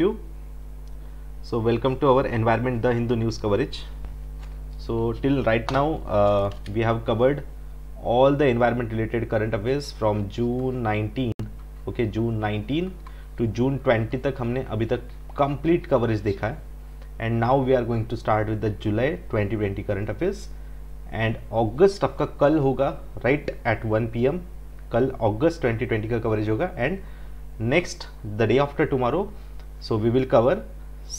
you so welcome to our environment the hindu news coverage so till right now uh, we have covered all the environment related current affairs from june 19 okay june 19 to june 20 तक हमने अभी तक complete coverage देखा है and now we are going to start with the july 2020 current affairs and august आपका कल होगा right at 1 pm कल अगस्त 2020 का कवरेज होगा and next the day after tomorrow so we will cover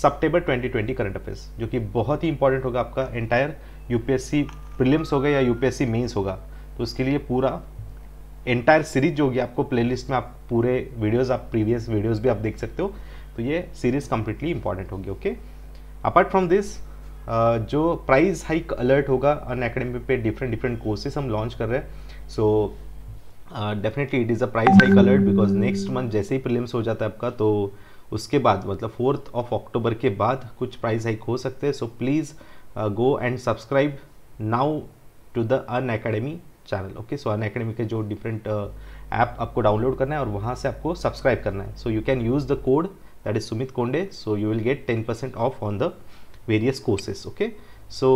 September 2020 current affairs जो कि बहुत ही इंपॉर्टेंट होगा आपका एंटायर यूपीएससी प्रीलिम्स होगा या यूपीएससी मेंस होगा तो उसके लिए पूरा एंटायर सीरीज जो होगी आपको प्लेलिस्ट में आप पूरे वीडियोस आप प्रीवियस वीडियोस भी आप देख सकते हो तो ये सीरीज कंप्लीटली इंपॉर्टेंट होगी ओके अपार्ट फ्रॉम दिस जो प्राइस हाइक अलर्ट होगा अन अकेडमी पे डिफरेंट डिफरेंट कोर्सेस हम लॉन्च कर रहे हैं so definitely it is a price hike alert because next month जैसे ही प्रिलिम्स हो जाता है आपका तो uh, उसके बाद मतलब फोर्थ ऑफ अक्टूबर के बाद कुछ प्राइस हाइक हो सकते हैं so please go and subscribe now to the Unacademy channel okay so Unacademy के जो डिफरेंट ऐप uh, आपको डाउनलोड करना है और वहाँ से आपको सब्सक्राइब करना है so you can use the code that is Sumit Konde so you will get ten percent off on the various courses okay so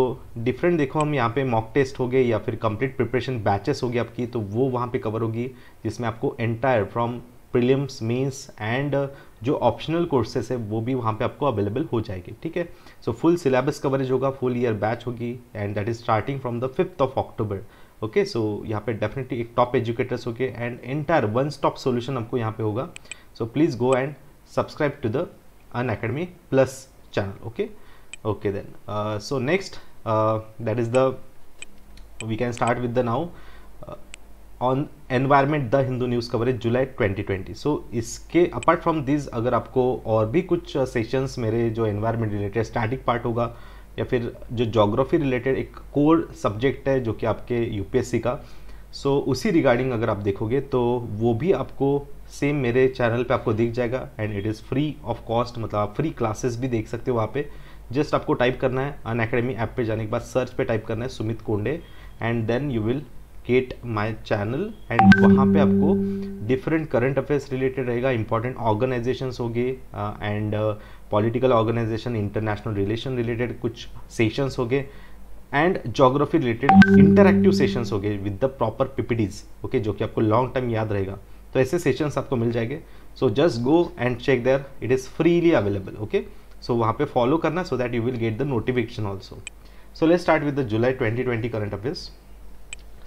different देखो हम यहाँ पे मॉक टेस्ट हो गए या फिर कंप्लीट प्रिपरेशन बैचेस होगी आपकी तो वो वहाँ पे कवर होगी जिसमें आपको entire from prelims means and जो ऑप्शनल कोर्सेस है वो भी वहाँ पे आपको अवेलेबल हो जाएगी ठीक है सो फुल सिलेबस कवरेज होगा फुल ईयर बैच होगी and that is starting from the fifth of October okay so यहाँ पे डेफिनेटली एक टॉप एजुकेटर्स होके and entire one stop solution आपको यहाँ पे होगा so please go and subscribe to the Unacademy plus channel okay okay then so next that is the we can start with the now on environment the Hindu news coverage July 2020 so इसके apart from this अगर आपको और भी कुछ sessions uh, मेरे जो environment related static part होगा या फिर जो जोग्राफी रिलेटेड एक कोर सब्जेक्ट है जो कि आपके यूपीएससी का सो so, उसी रिगार्डिंग अगर आप देखोगे तो वो भी आपको सेम मेरे चैनल पे आपको दिख जाएगा and it is free of cost मतलब आप फ्री क्लासेस भी देख सकते हो वहाँ पे जस्ट आपको टाइप करना है अन अकेडमी ऐप पे जाने के बाद सर्च पे टाइप करना है Sumit Konde and then you will get my channel and वहाँ पे आपको डिफरेंट करंट अफेयर्स रिलेटेड रहेगा इंपॉर्टेंट ऑर्गेनाइजेशंस होंगे and political organisation international relation related कुछ सेशंस होंगे and geography related interactive sessions होंगे with the proper PPTs okay जो कि आपको लॉन्ग टाइम याद रहेगा तो ऐसे सेशंस आपको मिल जाएंगे so just go and check there it is freely available okay so वहाँ पे फॉलो करना so that you will get the notification also so let start with the July 2020 current affairs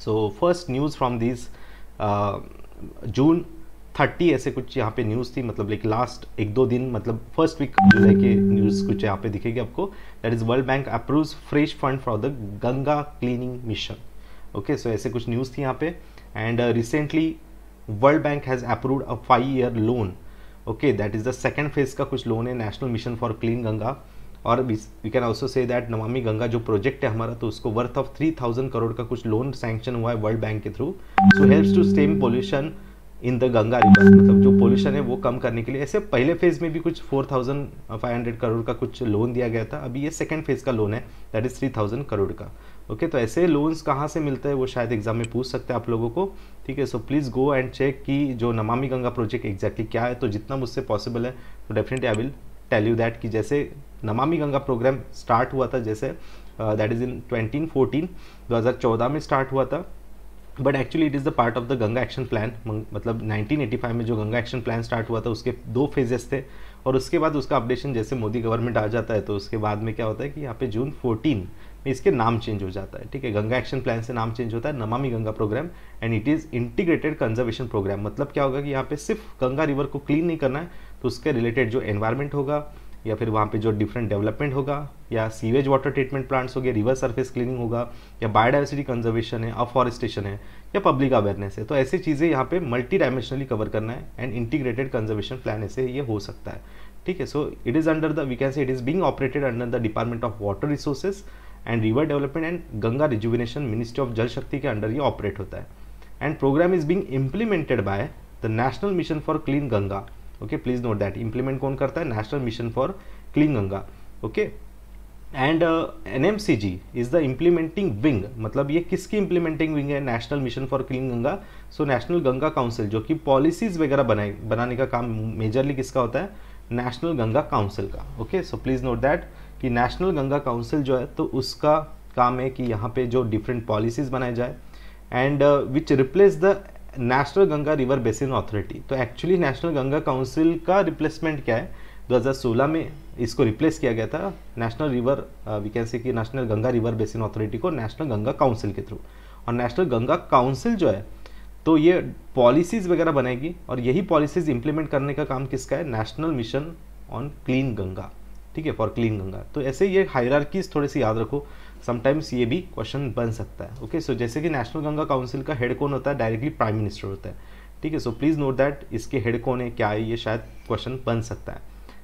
so first news from this June thirty ऐसे कुछ यहाँ पे news थी मतलब like last एक दो दिन मतलब फर्स्ट वीक जुलाई के न्यूज़ कुछ यहाँ पे दिखेगी आपको that is World Bank approves fresh fund for the Ganga cleaning mission okay so ऐसे कुछ न्यूज़ थी यहाँ पे and recently World Bank has approved a five year loan okay that is the second phase का कुछ लोन है national mission for clean Ganga और we can also say that Namami Ganga जो प्रोजेक्ट है हमारा तो उसको worth of three thousand crore का कुछ लोन सैंक्शन हुआ है वर्ल्ड बैंक के through so helps to stem pollution in the Ganga river मतलब जो पोल्यूशन है वो कम करने के लिए ऐसे पहले फेज में भी कुछ four thousand five hundred crore का कुछ लोन दिया गया था अभी ये सेकेंड फेज का लोन है that is three thousand crore का ओके okay, तो ऐसे लोन्स कहाँ से मिलते हैं वो शायद एग्जाम में पूछ सकते हैं आप लोगों को ठीक है so please go and check कि जो नमामि गंगा प्रोजेक्ट एग्जैक्टली क्या है तो जितना मुझसे पॉसिबल है तो definitely I will tell you that कि जैसे नमामि गंगा प्रोग्राम स्टार्ट हुआ था जैसे दैट इज़ इन 2014 2014 में स्टार्ट हुआ था but actually it is the part of the Ganga action plan मतलब 1985 में जो गंगा एक्शन प्लान स्टार्ट हुआ था उसके दो फेजेस थे और उसके बाद उसका अपडेशन जैसे मोदी गवर्नमेंट आ जाता है तो उसके बाद में क्या होता है कि यहाँ पे जून 14 में इसके नाम चेंज हो जाता है ठीक है गंगा एक्शन प्लान से नाम चेंज होता है Namami Ganga programme and it is integrated conservation programme मतलब क्या होगा कि यहाँ पे सिर्फ गंगा रिवर को क्लीन नहीं करना है तो उसके रिलेटेड जो एनवायरमेंट होगा या फिर वहाँ पे जो डिफरेंट डेवलपमेंट होगा या सीवेज वाटर ट्रीटमेंट प्लांट्स हो गए रिवर सरफेस क्लीनिंग होगा या बायोडाइवर्सिटी कंजर्वेशन है अफॉरेस्टेशन है या पब्लिक अवेयरनेस है तो ऐसी चीज़ें यहाँ पे मल्टी डायमेंशनली कवर करना है एंड इंटीग्रेटेड कंजर्वेशन प्लान ऐसे ये हो सकता है ठीक है so it is under the we can say it is being operated under the department of water resources and river development and Ganga rejuvenation ministry of Jal Shakti के अंडर ये ऑपरेट होता है and programme is being implemented by the national mission for clean Ganga okay please note that implement कौन करता है national mission for clean Ganga okay and N M C G is the implementing wing मतलब ये किसकी implementing wing है national mission for clean Ganga so national Ganga council जो कि policies वगैरह बनाए बनाने का काम मेजरली किसका होता है नेशनल गंगा काउंसिल का okay so please note that कि नेशनल गंगा काउंसिल जो है तो उसका काम है कि यहाँ पे जो डिफरेंट पॉलिसीज़ बनाए जाए and which replace the national Ganga river basin authority तो एक्चुअली नेशनल गंगा काउंसिल का रिप्लेसमेंट क्या है 2016 में इसको रिप्लेस किया गया था national river we can say कि national Ganga river basin authority को नेशनल गंगा काउंसिल के थ्रू और नेशनल गंगा काउंसिल जो है तो ये पॉलिसीज़ वगैरह बनाएगी और यही पॉलिसीज़ इंप्लीमेंट करने का काम किसका है national mission on clean Ganga ठीक है फॉर क्लीन गंगा तो ऐसे ये हायरकीज थोड़े से याद रखो समटाइम्स ये भी क्वेश्चन बन सकता है ओके सो जैसे कि नेशनल गंगा काउंसिल का हेड कौन होता है डायरेक्टली प्राइम मिनिस्टर होता है ठीक है सो प्लीज़ नोट दैट इसके हेड कौन है क्या है ये शायद क्वेश्चन बन सकता है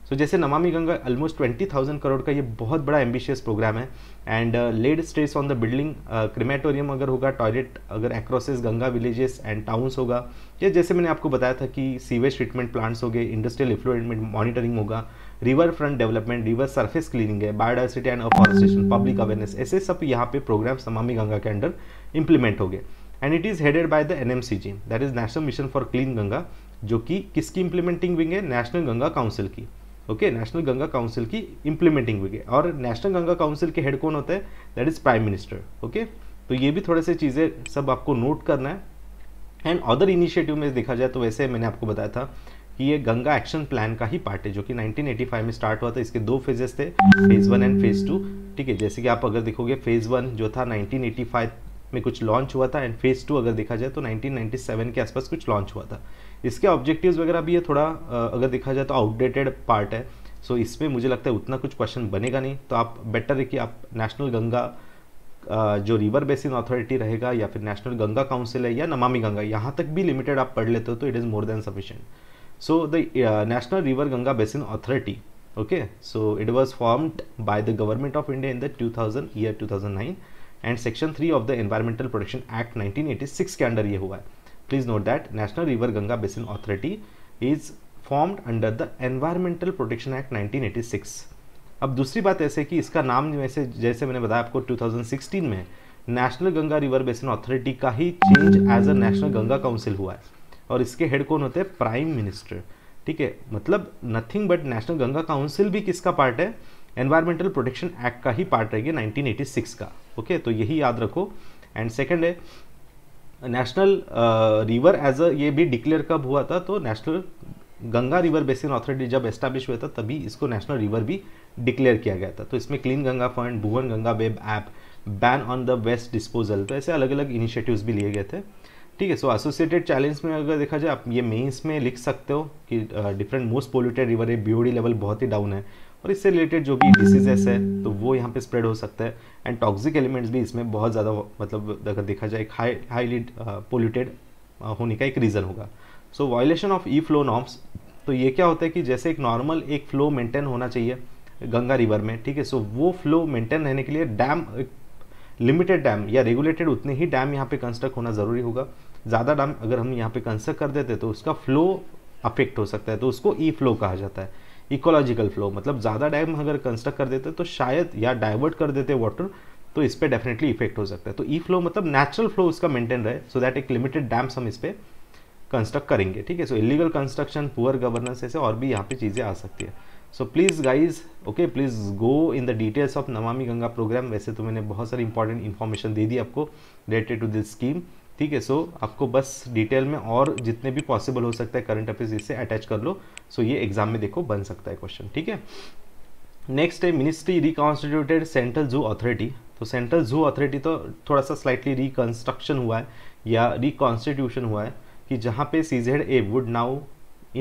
सो so, जैसे Namami Ganga almost twenty thousand crore का ये बहुत बड़ा एम्बिशियस प्रोग्राम है and led stress on the building crematorium अगर होगा टॉयलेट अगर across Ganga villages and towns होगा या जैसे मैंने आपको बताया था कि सीवेज ट्रीटमेंट प्लांट्स हो गए इंडस्ट्रियल इफ्लोमेंट मॉनिटरिंग होगा river front development river surface cleaning है biodiversity and afforestation public awareness ऐसे सब यहाँ पे प्रोग्राम नमामि गंगा के अंडर इंप्लीमेंट हो गए and it is headed by the N M C G that is national mission for clean Ganga जो कि किसकी इंप्लीमेंटिंग विंग है नेशनल गंगा काउंसिल की ओके नेशनल गंगा काउंसिल की इंप्लीमेंटिंग विंग है और नेशनल गंगा काउंसिल के हेड कौन होता है that is prime minister okay तो ये भी थोड़े से चीज़ें सब आपको नोट करना है एंड अदर इनिशिएटिव में देखा जाए तो वैसे मैंने आपको बताया था कि ये गंगा एक्शन प्लान का ही पार्ट है जो कि 1985 में स्टार्ट हुआ था इसके दो फेजेस थे phase one and phase two ठीक है जैसे कि आप अगर देखोगे फेज़ वन जो था 1985 में कुछ लॉन्च हुआ था एंड फेज़ टू अगर देखा जाए तो 1997 के आसपास कुछ लॉन्च हुआ था इसके ऑब्जेक्टिव्स वगैरह भी ये थोड़ा अगर देखा जाए तो आउटडेटेड पार्ट है सो so, इसमें मुझे लगता है उतना कुछ क्वेश्चन बनेगा नहीं तो आप बेटर है कि आप नेशनल गंगा जो रिवर बेसिन अथॉरिटी रहेगा या फिर नेशनल गंगा काउंसिल है या नमामि गंगा यहाँ तक भी लिमिटेड आप पढ़ लेते हो तो it is more than sufficient So the uh, National River Ganga Basin Authority, okay, so it was formed by the Government of India in the 2000 year 2009 and Section 3 of the Environmental Protection Act 1986 ke under ye hua hai Please note that National River Ganga Basin Authority is formed under the Environmental Protection Act 1986. अब दूसरी बात ऐसे कि इसका नाम वैसे जैसे मैंने बताया आपको 2016 में national Ganga river basin authority का ही change as a national Ganga council हुआ है और इसके हेड कौन होते हैं प्राइम मिनिस्टर ठीक है मतलब nothing but national Ganga council भी किसका पार्ट है एनवायरमेंटल प्रोटेक्शन एक्ट का ही पार्ट रहेगी 1986 का ओके तो यही याद रखो एंड सेकेंड है नेशनल रिवर एज अ ये भी डिक्लेयर कब हुआ था तो national Ganga river basin authority जब एस्टैब्लिश हुआ था तभी इसको नेशनल रिवर भी डिक्लेयर किया गया था तो इसमें clean Ganga fund Bhuvan Ganga web app ban on the waste disposal तो ऐसे अलग अलग इनिशिएटिव्स भी लिए गए थे ठीक है सो एसोसिएटेड चैलेंज में अगर देखा जाए आप ये मेंस में लिख सकते हो कि डिफरेंट मोस्ट पोल्यूटेड रिवर है बीओडी लेवल बहुत ही डाउन है और इससे रिलेटेड जो भी डिसीजेस है तो वो यहाँ पे स्प्रेड हो सकता है एंड टॉक्सिक एलिमेंट्स भी इसमें बहुत ज़्यादा मतलब अगर देखा जाए एक हाई हाईली पोल्यूटेड होने का एक रीज़न होगा so violation of E flow norms तो ये क्या होता है कि जैसे एक नॉर्मल एक फ्लो मेंटेन होना चाहिए गंगा रिवर में ठीक है सो वो फ्लो मेंटेन रहने के लिए डैम लिमिटेड डैम या रेगुलेटेड उतने ही डैम यहाँ पे कंस्ट्रक्ट होना ज़रूरी होगा ज़्यादा डैम अगर हम यहाँ पे कंस्ट्रक्ट कर देते तो उसका फ्लो अफेक्ट हो सकता है तो उसको ई e फ्लो कहा जाता है इकोलॉजिकल फ्लो मतलब ज़्यादा डैम अगर कंस्ट्रक्ट कर देते तो शायद या डाइवर्ट कर देते वाटर तो इस पर डेफिनेटली इफेक्ट हो सकता है तो ई e फ्लो मतलब नेचुरल फ्लो उसका मेंटेन रहे सो दैट एक लिमिटेड डैम्स हम इस पर कंस्ट्रक्ट करेंगे ठीक है so illegal construction poor governance ऐसे और भी यहाँ पे चीज़ें आ सकती है so please guys okay please go in the details of Namami Ganga programme वैसे तो मैंने बहुत सारी इंपॉर्टेंट इन्फॉर्मेशन दे दी आपको रिलेटेड टू दिस स्कीम ठीक है सो आपको बस डिटेल में और जितने भी पॉसिबल हो सकता है करंट अफेयर्स इससे अटैच कर लो सो ये एग्जाम में देखो बन सकता है क्वेश्चन ठीक है नेक्स्ट है ministry reconstituted central zoo authority तो सेंट्रल जू अथॉरिटी तो थोड़ा सा स्लाइटली रिकन्स्ट्रक्शन हुआ है या रिकॉन्स्टिट्यूशन हुआ है कि जहाँ पे C Z A would now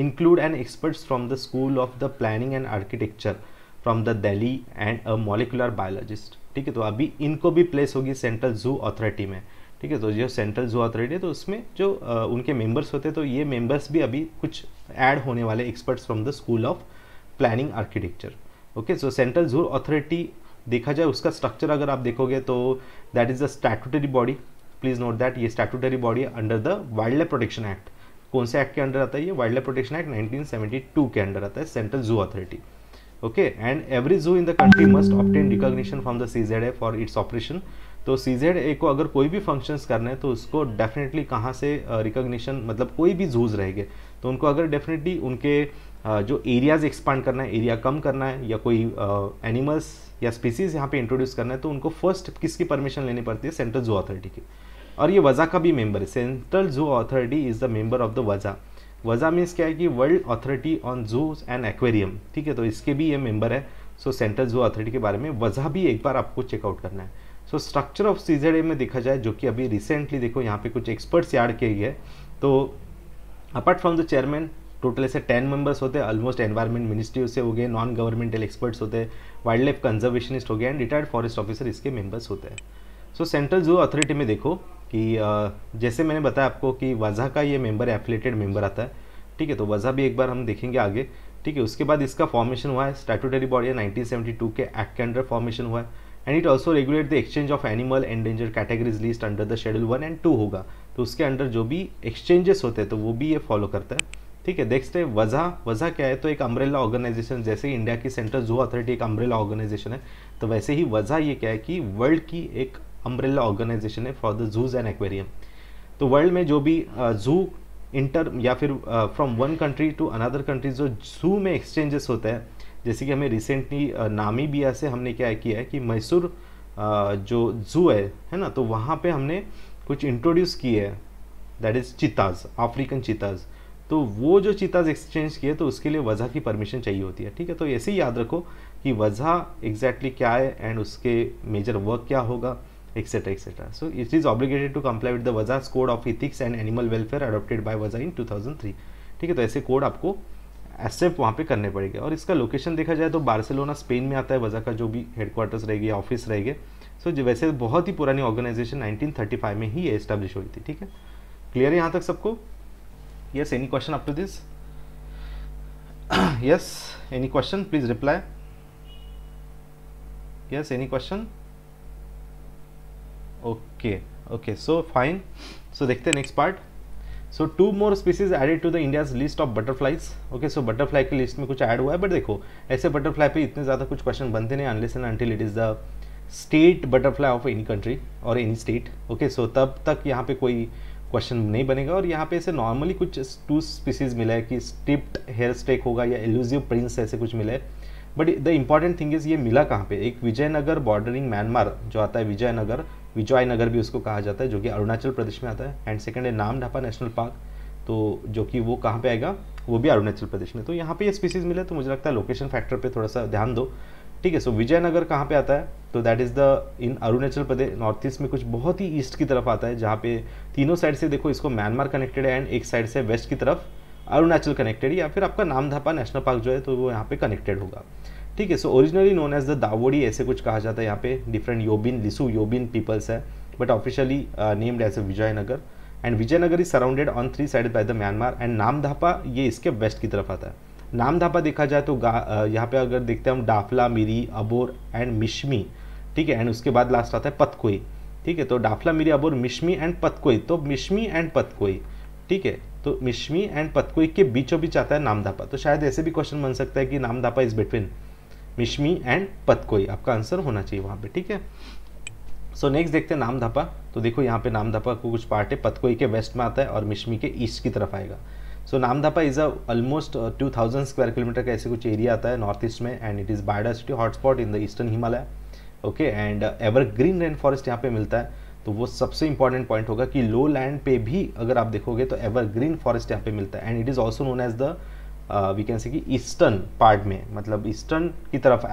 include an experts from the school of the planning and architecture from the Delhi and a molecular biologist ठीक है तो अभी इनको भी प्लेस होगी सेंट्रल जू अथॉरिटी में ठीक है तो जो सेंट्रल जो अथॉरिटी है तो उसमें जो आ, उनके मेंबर्स होते हैं तो ये मेंबर्स भी अभी कुछ ऐड होने वाले experts from the school of planning architecture okay so central zoo authority देखा जाए उसका स्ट्रक्चर अगर आप देखोगे तो that is the statutory body please note that ये statutory body under the wildlife protection act कौन से एक्ट के अंडर आता है ये वाइल्ड लाइफ प्रोटेक्शन एक्ट 1972 के अंडर आता है central zoo authority okay and every zoo in the country must obtain recognition from the C Z for its operation तो सी जेड ए को अगर कोई भी फंक्शंस करने हैं तो उसको डेफिनेटली कहाँ से रिकॉग्निशन मतलब कोई भी जूज रहेंगे तो उनको अगर डेफिनेटली उनके जो एरियाज एक्सपांड करना है एरिया कम करना है या कोई एनिमल्स या स्पीसीज यहाँ पे इंट्रोड्यूस करना है तो उनको फर्स्ट किसकी परमिशन लेनी पड़ती है सेंट्रल जू अथॉरिटी की और ये वज़ा का भी मेंबर है central zoo authority is the member of the वज़ा वज़ा means क्या है कि world authority on जूज and aquarium ठीक है तो इसके भी ये मेंबर है सो सेंट्रल जू अथॉरिटी के बारे में वज़ा भी एक बार आपको चेकआउट करना है सो स्ट्रक्चर ऑफ सी में देखा जाए जो कि अभी रिसेंटली देखो यहाँ पे कुछ एक्सपर्ट्स याड के गए तो apart from the chairman total ऐसे टेन मेंबर्स होते हैं ऑलमोस्ट एनवायरमेंट मिनिस्ट्री से हो गए नॉन गवर्नमेंटल एक्सपर्ट्स होते हैं वाइल्ड लाइफ कंजर्वेशनिस्ट हो गए एंड रिटायर्ड फॉरेस्ट ऑफिसर इसके मेंबर्स होते हैं सो सेंट्रल जू अथॉरिटी में देखो कि जैसे मैंने बताया आपको कि वजह का ये मेंबर एफिलेटेड मेंबर आता है ठीक है तो वजह भी एक बार हम देखेंगे आगे ठीक है उसके बाद इसका फॉर्मेशन हुआ है स्टैटूटरी बॉडी है 1972 के एक्ट के अंडर फॉर्मेशन हुआ है and it also regulate the exchange of animal endanger categories list under the schedule one and two होगा तो उसके अंडर जो भी एक्सचेंजेस होते हैं तो वो भी ये फॉलो करता है ठीक है नेक्स्ट है वजह वजह क्या है तो एक अम्ब्रेला ऑर्गेनाइजेशन जैसे इंडिया की सेंट्रल जू अथॉरिटी एक अम्ब्रेला ऑर्गेनाइजेशन है तो वैसे ही वजह ये क्या है कि वर्ल्ड की एक अम्ब्रेला ऑर्गेनाइजेशन है for the zoos and aquarium तो वर्ल्ड में जो भी जू इंटर या फिर from one country to another country जो जू में एक्सचेंजेस होता है जैसे कि हमें रिसेंटली नामीबिया से हमने क्या किया है कि मैसूर जो जू है है ना तो वहाँ पे हमने कुछ इंट्रोड्यूस किए है that is cheetahs African cheetahs तो वो जो चिताज एक्सचेंज किए तो उसके लिए वजह की परमिशन चाहिए होती है ठीक है तो ऐसे ही याद रखो कि वजह एग्जैक्टली क्या है एंड उसके मेजर वर्क क्या होगा etcetera etcetera so it is obligated to comply with the वजह code of ethics and animal welfare adopted by वजह इन टू ठीक है तो ऐसे कोड आपको एक्सेप्ट वहाँ पे करने पड़ेंगे और इसका लोकेशन देखा जाए तो बार्सिलोना स्पेन में आता है वजह का जो भी हेडक्वार्टर्स रहेगी ऑफिस रहेगी सो so, वैसे बहुत ही पुरानी ऑर्गेनाइजेशन 1935 में ही एस्टेब्लिश हुई थी ठीक है क्लियर है यहाँ तक सबको yes any question up to this yes any question please reply yes any question okay okay so fine so देखते हैं next part so two more species added to the India's list of butterflies okay so butterfly की लिस्ट में कुछ add हुआ है but देखो ऐसे बटरफ्लाई पे इतने ज़्यादा कुछ क्वेश्चन बनते नहीं unless and until it is the state butterfly of any country और एनी स्टेट ओके सो तब तक यहाँ पे कोई क्वेश्चन नहीं बनेगा और यहाँ पे ऐसे नॉर्मली कुछ टू स्पीसीज मिला है कि स्टिप्ड हेयर स्टेक होगा या एलुजिव प्रिंस ऐसे कुछ मिले but the important thing is ये मिला कहाँ पे एक विजयनगर बॉर्डरिंग म्यांमार जो आता है विजयनगर विजॉय नगर भी उसको कहा जाता है जो कि अरुणाचल प्रदेश में आता है एंड सेकेंड है नाम ढापा नेशनल पार्क तो जो कि वो कहाँ पे आएगा वो भी अरुणाचल प्रदेश में तो यहाँ पे ये स्पीसीज मिले तो मुझे लगता है लोकेशन फैक्टर पे थोड़ा सा ध्यान दो ठीक है सो विजयनगर कहाँ पे आता है तो that is the in Arunachal Pradesh north east में कुछ बहुत ही ईस्ट की तरफ आता है जहाँ पे तीनों साइड से देखो इसको म्यांमार कनेक्टेड है एंड एक साइड से वेस्ट की तरफ अरुणाचल कनेक्टेड या फिर आपका नामधापा नेशनल पार्क जो है तो वो यहाँ पे कनेक्टेड होगा ठीक है so originally known as the दावोडी ऐसे कुछ कहा जाता है यहाँ पे डिफरेंट योबिन लिसु योबिन पीपल्स है but officially named as a Vijaynagar and Vijaynagar is surrounded on three side by the Myanmar and Namdapha ये इसके वेस्ट की तरफ आता है नामधापा देखा जाए तो uh, यहाँ पे अगर देखते हैं हम डाफला मिरी अबोर एंड मिशमी ठीक है एंड उसके बाद लास्ट आता है पतकोई ठीक है तो डाफला मिरी अबोर मिशमी एंड पतकोई तो मिशमी एंड पतकोई ठीक है तो मिशमी एंड पतकोई के बीचों बीच आता है नामधापा तो शायद ऐसे भी क्वेश्चन बन सकता है कि Namdapha is between Mishmi and Patkai आपका आंसर होना चाहिए वहाँ पे ठीक है सो so, नेक्स्ट देखते हैं नाम धापा तो देखो यहाँ पे नाम धापा को कुछ पार्ट है पतकोई के वेस्ट में आता है और मिशमी के ईस्ट की तरफ आएगा so so, Namdapha is almost two thousand square kilometre का ऐसे कुछ एरिया आता है नॉर्थ ईस्ट में and it is biodiversity hotspot in the eastern Himalaya okay and evergreen rain forest यहाँ पे मिलता है तो वो सबसे इंपॉर्टेंट पॉइंट होगा कि लो लैंड पे भी अगर आप देखोगे तो एवर ग्रीन फॉरेस्ट यहाँ पे मिलता है and it is also known as the we can say कि ईस्टर्न पार्ट में मतलब ईस्टर्न की तरफ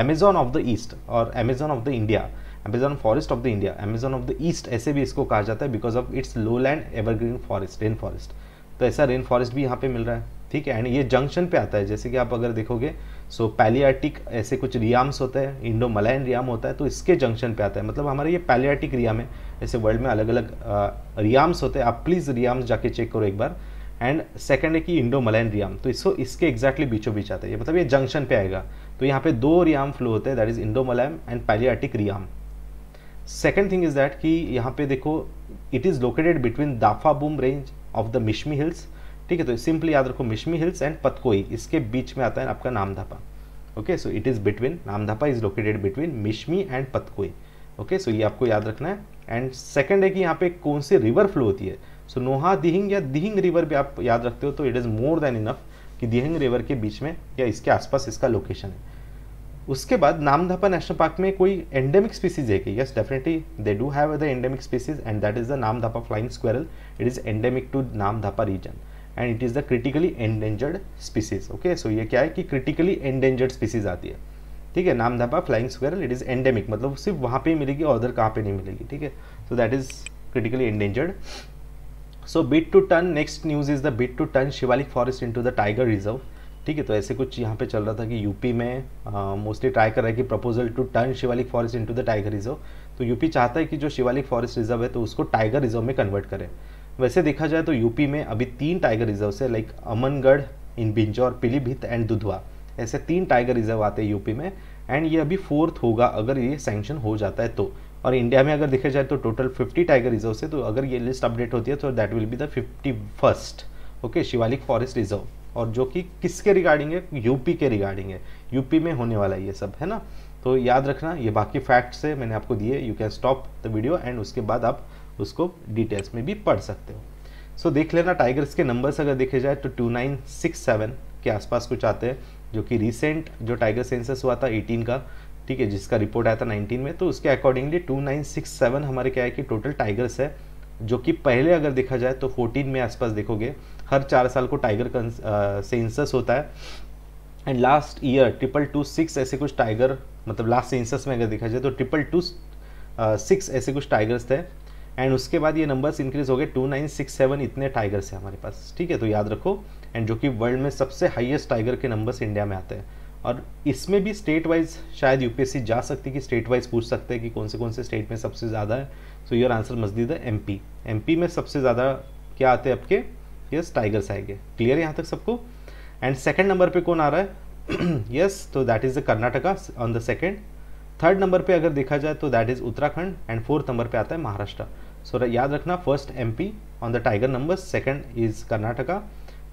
अमेजोन ऑफ द ईस्ट और Amazon of the India Amazon forest of the India Amazon of the east ऐसे भी इसको कहा जाता है because of its low land evergreen forest rain forest तो ऐसा रेन फॉरेस्ट भी यहाँ पे मिल रहा है ठीक है एंड ये जंक्शन पे आता है जैसे कि आप अगर देखोगे सो पैलियाटिक ऐसे कुछ रियाम्स होते हैं इंडो मलायन रियाम होता है तो इसके जंक्शन पे आता है मतलब हमारे ये पैलियाटिक रियाम है ऐसे वर्ल्ड में अलग अलग रियाम्स होते हैं आप प्लीज़ रियाम्स जाके चेक करो एक बार एंड सेकेंड है कि इंडो मलैन रियाम तो इसको इसके एग्जैक्टली बीचों बीच आता है मतलब ये जंक्शन पे आएगा तो यहाँ पे दो रियाम फ्लो होते हैं that is Indo Malayan and Palearctic realm second thing is that कि यहाँ पे देखो it is located between Dapha Bum range of the Mishmi hills ठीक है तो सिंपली याद रखो मिशमी हिल्स एंड पतकोई इसके बीच में आता है आपका Namdapha okay so it is between Namdapha is located between Mishmi and Patkai okay so ये आपको याद रखना है एंड सेकेंड है कि यहाँ पे कौन सी रिवर फ्लो होती है सो नोहा दिहिंग या दिहिंग रिवर भी आप याद रखते हो तो it is more than enough कि दिहिंग रिवर के बीच में या इसके आसपास इसका लोकेशन है उसके बाद नामधापा नेशनल पार्क में कोई एंडेमिक स्पीसीज है कि yes definitely they do have the endemic species and that is the Namdapha flying squirrel it is endemic to Namdapha region and it is the critically endangered species okay so ये क्या है कि critically endangered species आती है ठीक है Namdapha flying squirrel it is endemic मतलब सिर्फ वहाँ ही मिलेगी और उधर कहाँ पर नहीं मिलेगी ठीक है so that is critically endangered so bid to turn next news is the bid to turn Shivalik forest into the tiger reserve ठीक है तो ऐसे कुछ यहाँ पे चल रहा था कि यूपी में मोस्टली ट्राई कर रहा है कि proposal to turn Shivalik forest into the tiger reserve तो यूपी चाहता है कि जो शिवालिक फॉरेस्ट रिजर्व है तो उसको टाइगर रिजर्व में कन्वर्ट करें वैसे देखा जाए तो यूपी में अभी तीन टाइगर रिजर्व है like Amangarh in Bijnor Pilibhit and Dudhwa ऐसे तीन टाइगर रिजर्व आते हैं यूपी में एंड ये अभी फोर्थ होगा अगर ये सैंक्शन हो जाता है तो और इंडिया में अगर देखा जाए तो टोटल फिफ्टी टाइगर रिजर्व है तो अगर ये लिस्ट अपडेट होती है तो that will be the fifty first okay Shivalik forest reserve और जो कि किसके रिगार्डिंग है यूपी के रिगार्डिंग है यूपी में होने वाला ये सब है ना तो याद रखना ये बाकी फैक्ट्स है मैंने आपको दिए you can stop the video and उसके बाद आप उसको डिटेल्स में भी पढ़ सकते हो सो so, देख लेना टाइगर्स के नंबर्स अगर देखे जाए तो टू नाइन सिक्स सेवन के आसपास कुछ आते हैं जो कि रिसेंट जो टाइगर सेंसस हुआ था एटीन का ठीक है जिसका रिपोर्ट आया था 19 में तो उसके अकॉर्डिंगली 2967 हमारे क्या है कि टोटल टाइगर्स है जो कि पहले अगर देखा जाए तो 14 में आसपास देखोगे हर चार साल को टाइगर सेंसस होता है and last year triple two six ऐसे कुछ टाइगर मतलब लास्ट सेंसस में अगर देखा जाए तो ट्रिपल टू सिक्स ऐसे कुछ टाइगर्स थे एंड उसके बाद ये नंबर्स इंक्रीज हो गए टू नाइन सिक्स सेवन इतने टाइगर्स हैं हमारे पास ठीक है तो याद रखो एंड जो कि वर्ल्ड में सबसे हाईएस्ट टाइगर के नंबर्स इंडिया में आते हैं और इसमें भी स्टेट वाइज शायद यूपीएससी जा सकती है कि स्टेट वाइज पूछ सकते हैं कि कौन से कौन से स्टेट में सबसे ज़्यादा है सो योर आंसर है एम पी एम पी में सबसे ज़्यादा क्या आते हैं आपके यस टाइगर्स आएंगे क्लियर यहाँ तक सबको एंड सेकेंड नंबर पर कौन आ रहा है यस तो that is the Karnataka on the second third number पे अगर देखा जाए तो that is Uttarakhand and fourth number पे आता है महाराष्ट्र सो so, याद रखना first MP on the tiger number second is Karnataka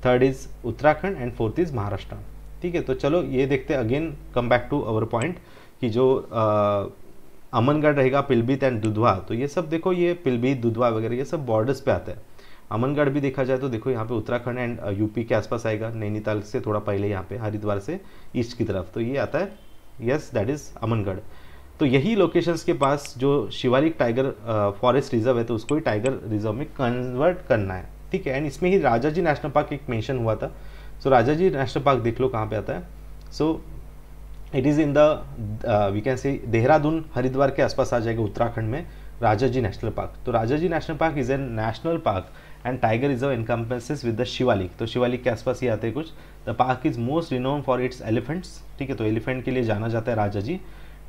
third is Uttarakhand and fourth is Maharashtra ठीक है तो चलो ये देखते हैं again come back to our point कि जो अमनगढ़ रहेगा पिलबीत एंड दुधवा तो ये सब देखो ये पिलबीत दुधवा वगैरह ये सब बॉर्डर्स पे आता है अमनगढ़ भी देखा जाए तो देखो यहाँ पे उत्तराखंड एंड यूपी के आसपास आएगा नैनीताल से थोड़ा पहले यहाँ पे हरिद्वार से ईस्ट की तरफ तो ये आता है यस दैट इज़ अमनगढ़ तो यही लोकेशंस के पास जो शिवालिक टाइगर फॉरेस्ट रिजर्व है तो उसको ही टाइगर रिजर्व में कन्वर्ट करना है ठीक है एंड इसमें ही राजा जी नेशनल पार्क एक मेंशन हुआ था सो राजा जी नेशनल पार्क देख लो कहाँ पे आता है so it is in the we can say Dehradun Haridwar के आसपास आ जाएगा उत्तराखंड में राजा जी नेशनल पार्क तो Rajaji national park is a national park and tiger reserve encompasses with the Shivalik तो शिवालिक के आसपास ही आते हैं कुछ the park is most renowned for its elephants ठीक है तो एलिफेंट के लिए जाना जाता है Rajaji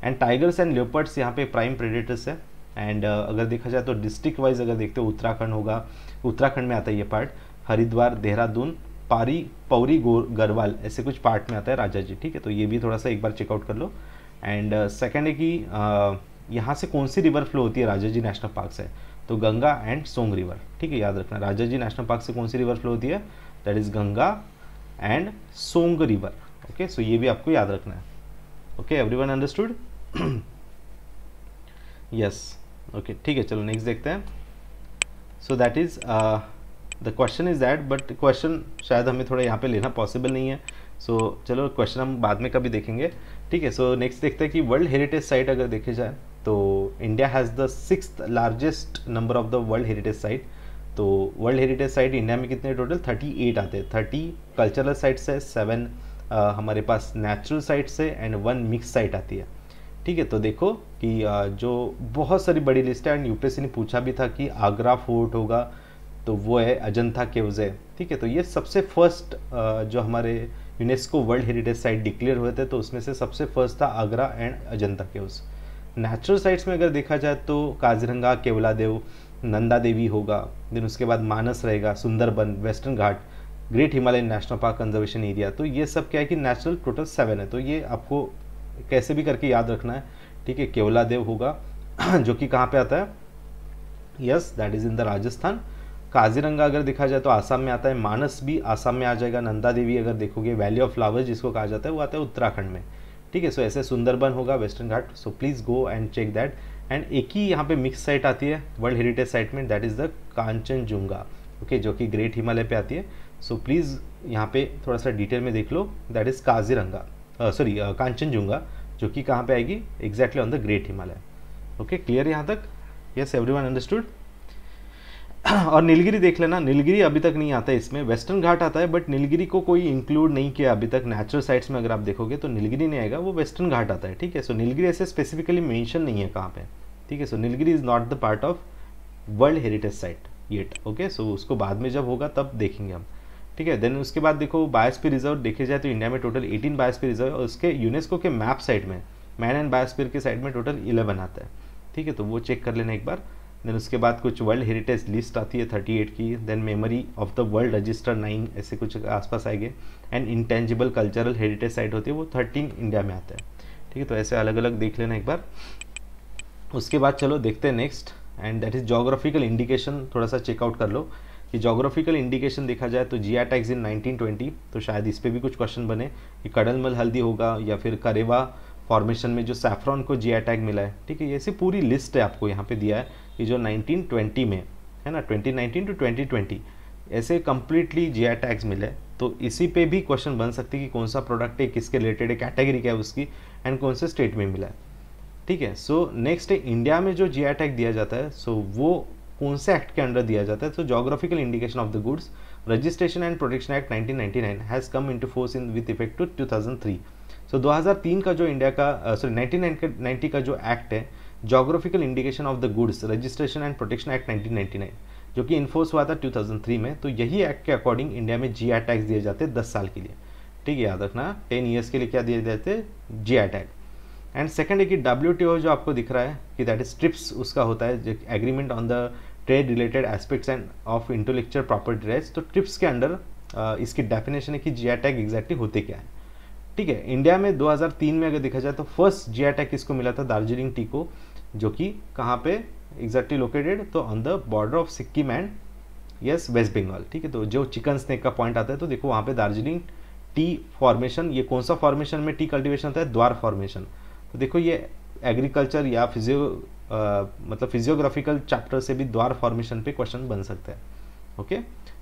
and tigers and leopards यहाँ पे प्राइम प्रेडेटर्स है एंड uh, अगर देखा जाए तो डिस्ट्रिक्ट वाइज अगर देखते हो उत्तराखंड होगा उत्तराखंड में आता है ये पार्ट हरिद्वार देहरादून पारी पौरी गरवाल ऐसे कुछ पार्ट में आता है राजा जी ठीक है तो ये भी थोड़ा सा एक बार चेकआउट कर लो एंड सेकेंड uh, है कि uh, यहाँ से कौन सी रिवर फ्लो होती है राजा जी नेशनल पार्क से तो गंगा एंड सोंग रिवर ठीक है याद रखना राजा जी नेशनल पार्क से कौन सी रिवर फ्लो होती है that is Ganga and Song river okay so ये भी आपको याद रखना है okay every one understood yes okay ठीक है चलो नेक्स्ट देखते हैं so that is the question is that but question शायद हमें थोड़ा यहाँ पे लेना पॉसिबल नहीं है सो so, चलो क्वेश्चन हम बाद में कभी देखेंगे ठीक है सो नेक्स्ट देखते हैं कि वर्ल्ड हेरिटेज साइट अगर देखे जाए तो India has the six largest number of the world heritage site तो वर्ल्ड हेरिटेज साइट इंडिया में कितने टोटल थर्टी एट आते हैं थर्टी कल्चरल साइट्स है सेवन हमारे पास नेचुरल साइट्स है एंड वन मिक्स साइट आती है ठीक है तो देखो कि uh, जो बहुत सारी बड़ी लिस्ट है एंड यूपीएससी ने पूछा भी था कि आगरा फोर्ट होगा तो वो है अजंता है ठीक है तो ये सबसे फर्स्ट जो हमारे UNESCO world heritage site declare हुए थे तो उसमें से सबसे फर्स्ट था Agra and Ajanta caves natural sites में अगर देखा जाए तो काजीरंगा केवला देव नंदा देवी होगा देन उसके बाद मानस रहेगा Sundarban western Ghat great Himalayan national park conservation area तो ये सब क्या है कि नेचुरल टोटल सेवन है तो ये आपको कैसे भी करके याद रखना है ठीक है केवला देव होगा जो कि कहाँ पे आता है yes that is in the Rajasthan Kaziranga अगर देखा जाए तो आसाम में आता है मानस भी आसाम में आ जाएगा नंदा देवी अगर देखोगे वैली ऑफ फ्लावर्स जिसको कहा जाता है वो आता है उत्तराखंड में ठीक है सो ऐसे सुंदरबन होगा western Ghat so please go and check that and एक ही यहाँ पे मिक्स साइट आती है वर्ल्ड हेरिटेज साइट में that is the Kanchenjunga okay जो कि ग्रेट हिमालय पे आती है सो प्लीज़ यहाँ पे थोड़ा सा डिटेल में देख लो that is Kaziranga sorry Kanchenjunga जो कि कहाँ पे आएगी exactly on the great Himalaya okay clear यहाँ तक यस एवरी वन अंडरस्टूड और नीलगिरी देख लेना नीलगिरी अभी तक नहीं आता है इसमें वेस्टर्न घाट आता है बट नीलगिरी को कोई इंक्लूड नहीं किया अभी तक नेचुरल साइट्स में अगर आप देखोगे तो नीलगिरी नहीं आएगा वो वेस्टर्न घाट आता है ठीक है सो नीलगिरी ऐसे स्पेसिफिकली मेंशन नहीं है कहाँ पे ठीक है so Nilgiri is not the part of world heritage site yet okay so उसको बाद में जब होगा तब देखेंगे हम ठीक है देन उसके बाद देखो बायोस्पी रिजर्व देखे जाए तो इंडिया में टोटल एटीन बायोस्पी रिजर्व और उसके यूनेस्को के मैप साइड में मैन एंड बायोस्पीयर के साइड में टोटल इलेवन आता है ठीक है तो वो चेक कर लेना एक बार देन उसके बाद कुछ वर्ल्ड हेरिटेज लिस्ट आती है थर्टी एट की then memory of the world register nine ऐसे कुछ आसपास आएंगे and intangible cultural heritage site होती है वो थर्टीन इंडिया में आता है ठीक है तो ऐसे अलग अलग देख लेना एक बार उसके बाद चलो देखते हैं next and that is geographical indication थोड़ा सा चेकआउट कर लो कि जोग्राफिकल इंडिकेशन देखा जाए तो जिया टैक्स इन 1920 तो शायद इस पर भी कुछ क्वेश्चन बने कि कड़लमल हल्दी होगा या फिर करेवा फॉर्मेशन में जो सैफ्रॉन को जिया टैग मिला है ठीक है ये ऐसी पूरी लिस्ट है आपको यहाँ पे दिया है ये जो 1920 में है ना 2019 टू ट्वेंटी ऐसे कंप्लीटली जी टैक्स मिले तो इसी पे भी क्वेश्चन बन सकती है कि कौन सा प्रोडक्ट है किसके रिलेटेड है कैटेगरी क्या है उसकी एंड कौन से स्टेट में मिला है ठीक है सो नेक्स्ट है इंडिया में जो जी टैक्स दिया जाता है सो so, वो कौन से एक्ट के अंडर दिया जाता है so geographical indication of the goods registration and protection act 1999 has come to force in with effect to 2003 so so, 2003 का जो इंडिया का सॉरी uh, 1990 का जो एक्ट है geographical indication of the goods registration and protection act 1999 जो कि enforce हुआ था 2003 में तो यही एक्ट के अकॉर्डिंग इंडिया में जी टैक्स दिए जाते हैं दस साल के लिए ठीक है याद रखना टेन ईयर्स के लिए क्या दिए जाते G I tags and second है कि डब्ल्यू जो आपको दिख रहा है कि दैट इज ट्रिप्स उसका होता है agreement on the trade related aspects and of intellectual property rights तो ट्रिप्स के अंडर इसकी डेफिनेशन है कि जी टैग एग्जैक्टली होते क्या है ठीक है इंडिया में 2003 में अगर देखा जाए तो फर्स्ट जी टैग किसको मिला था दार्जिलिंग टी को जो कि कहाँ पे एग्जैक्टली लोकेटेड तो on the border of Sikkim and yes west Bengal ठीक है तो जो चिकन स्नेक का पॉइंट आता है तो देखो वहाँ पे दार्जिलिंग टी फॉर्मेशन ये कौन सा फॉर्मेशन में टी कल्टिवेशन होता है द्वार फॉर्मेशन तो देखो ये एग्रीकल्चर या फिजियो मतलब फिजियोग्राफिकल चैप्टर से भी द्वार फॉर्मेशन पे क्वेश्चन बन सकते हैं ओके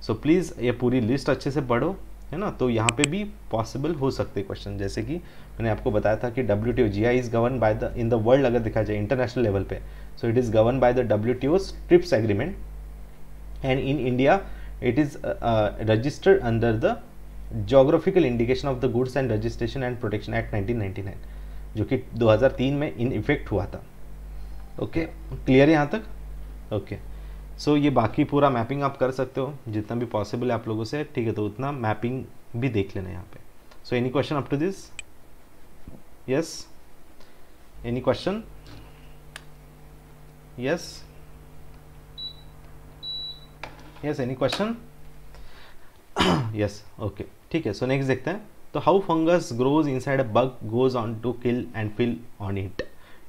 सो प्लीज़ ये पूरी लिस्ट अच्छे से पढ़ो है ना तो यहाँ पे भी पॉसिबल हो सकते क्वेश्चन जैसे कि मैंने आपको बताया था कि W T O G I is govern by the in the world अगर देखा जाए इंटरनेशनल लेवल पे so it is govern by the W T O TRIPS agreement and in India it is registered under the geographical indication of the goods and registration and protection act nineteen act 1999 जो कि 2003 में in effect हुआ था okay okay? Clear यहाँ तक okay okay. सो so, ये बाकी पूरा मैपिंग आप कर सकते हो जितना भी पॉसिबल है आप लोगों से ठीक है तो उतना मैपिंग भी देख लेना यहाँ पे so any question up to this yes any question yes yes any question yes okay ठीक है सो नेक्स्ट देखते हैं तो how fungus grows inside a bug goes on to kill and fill on it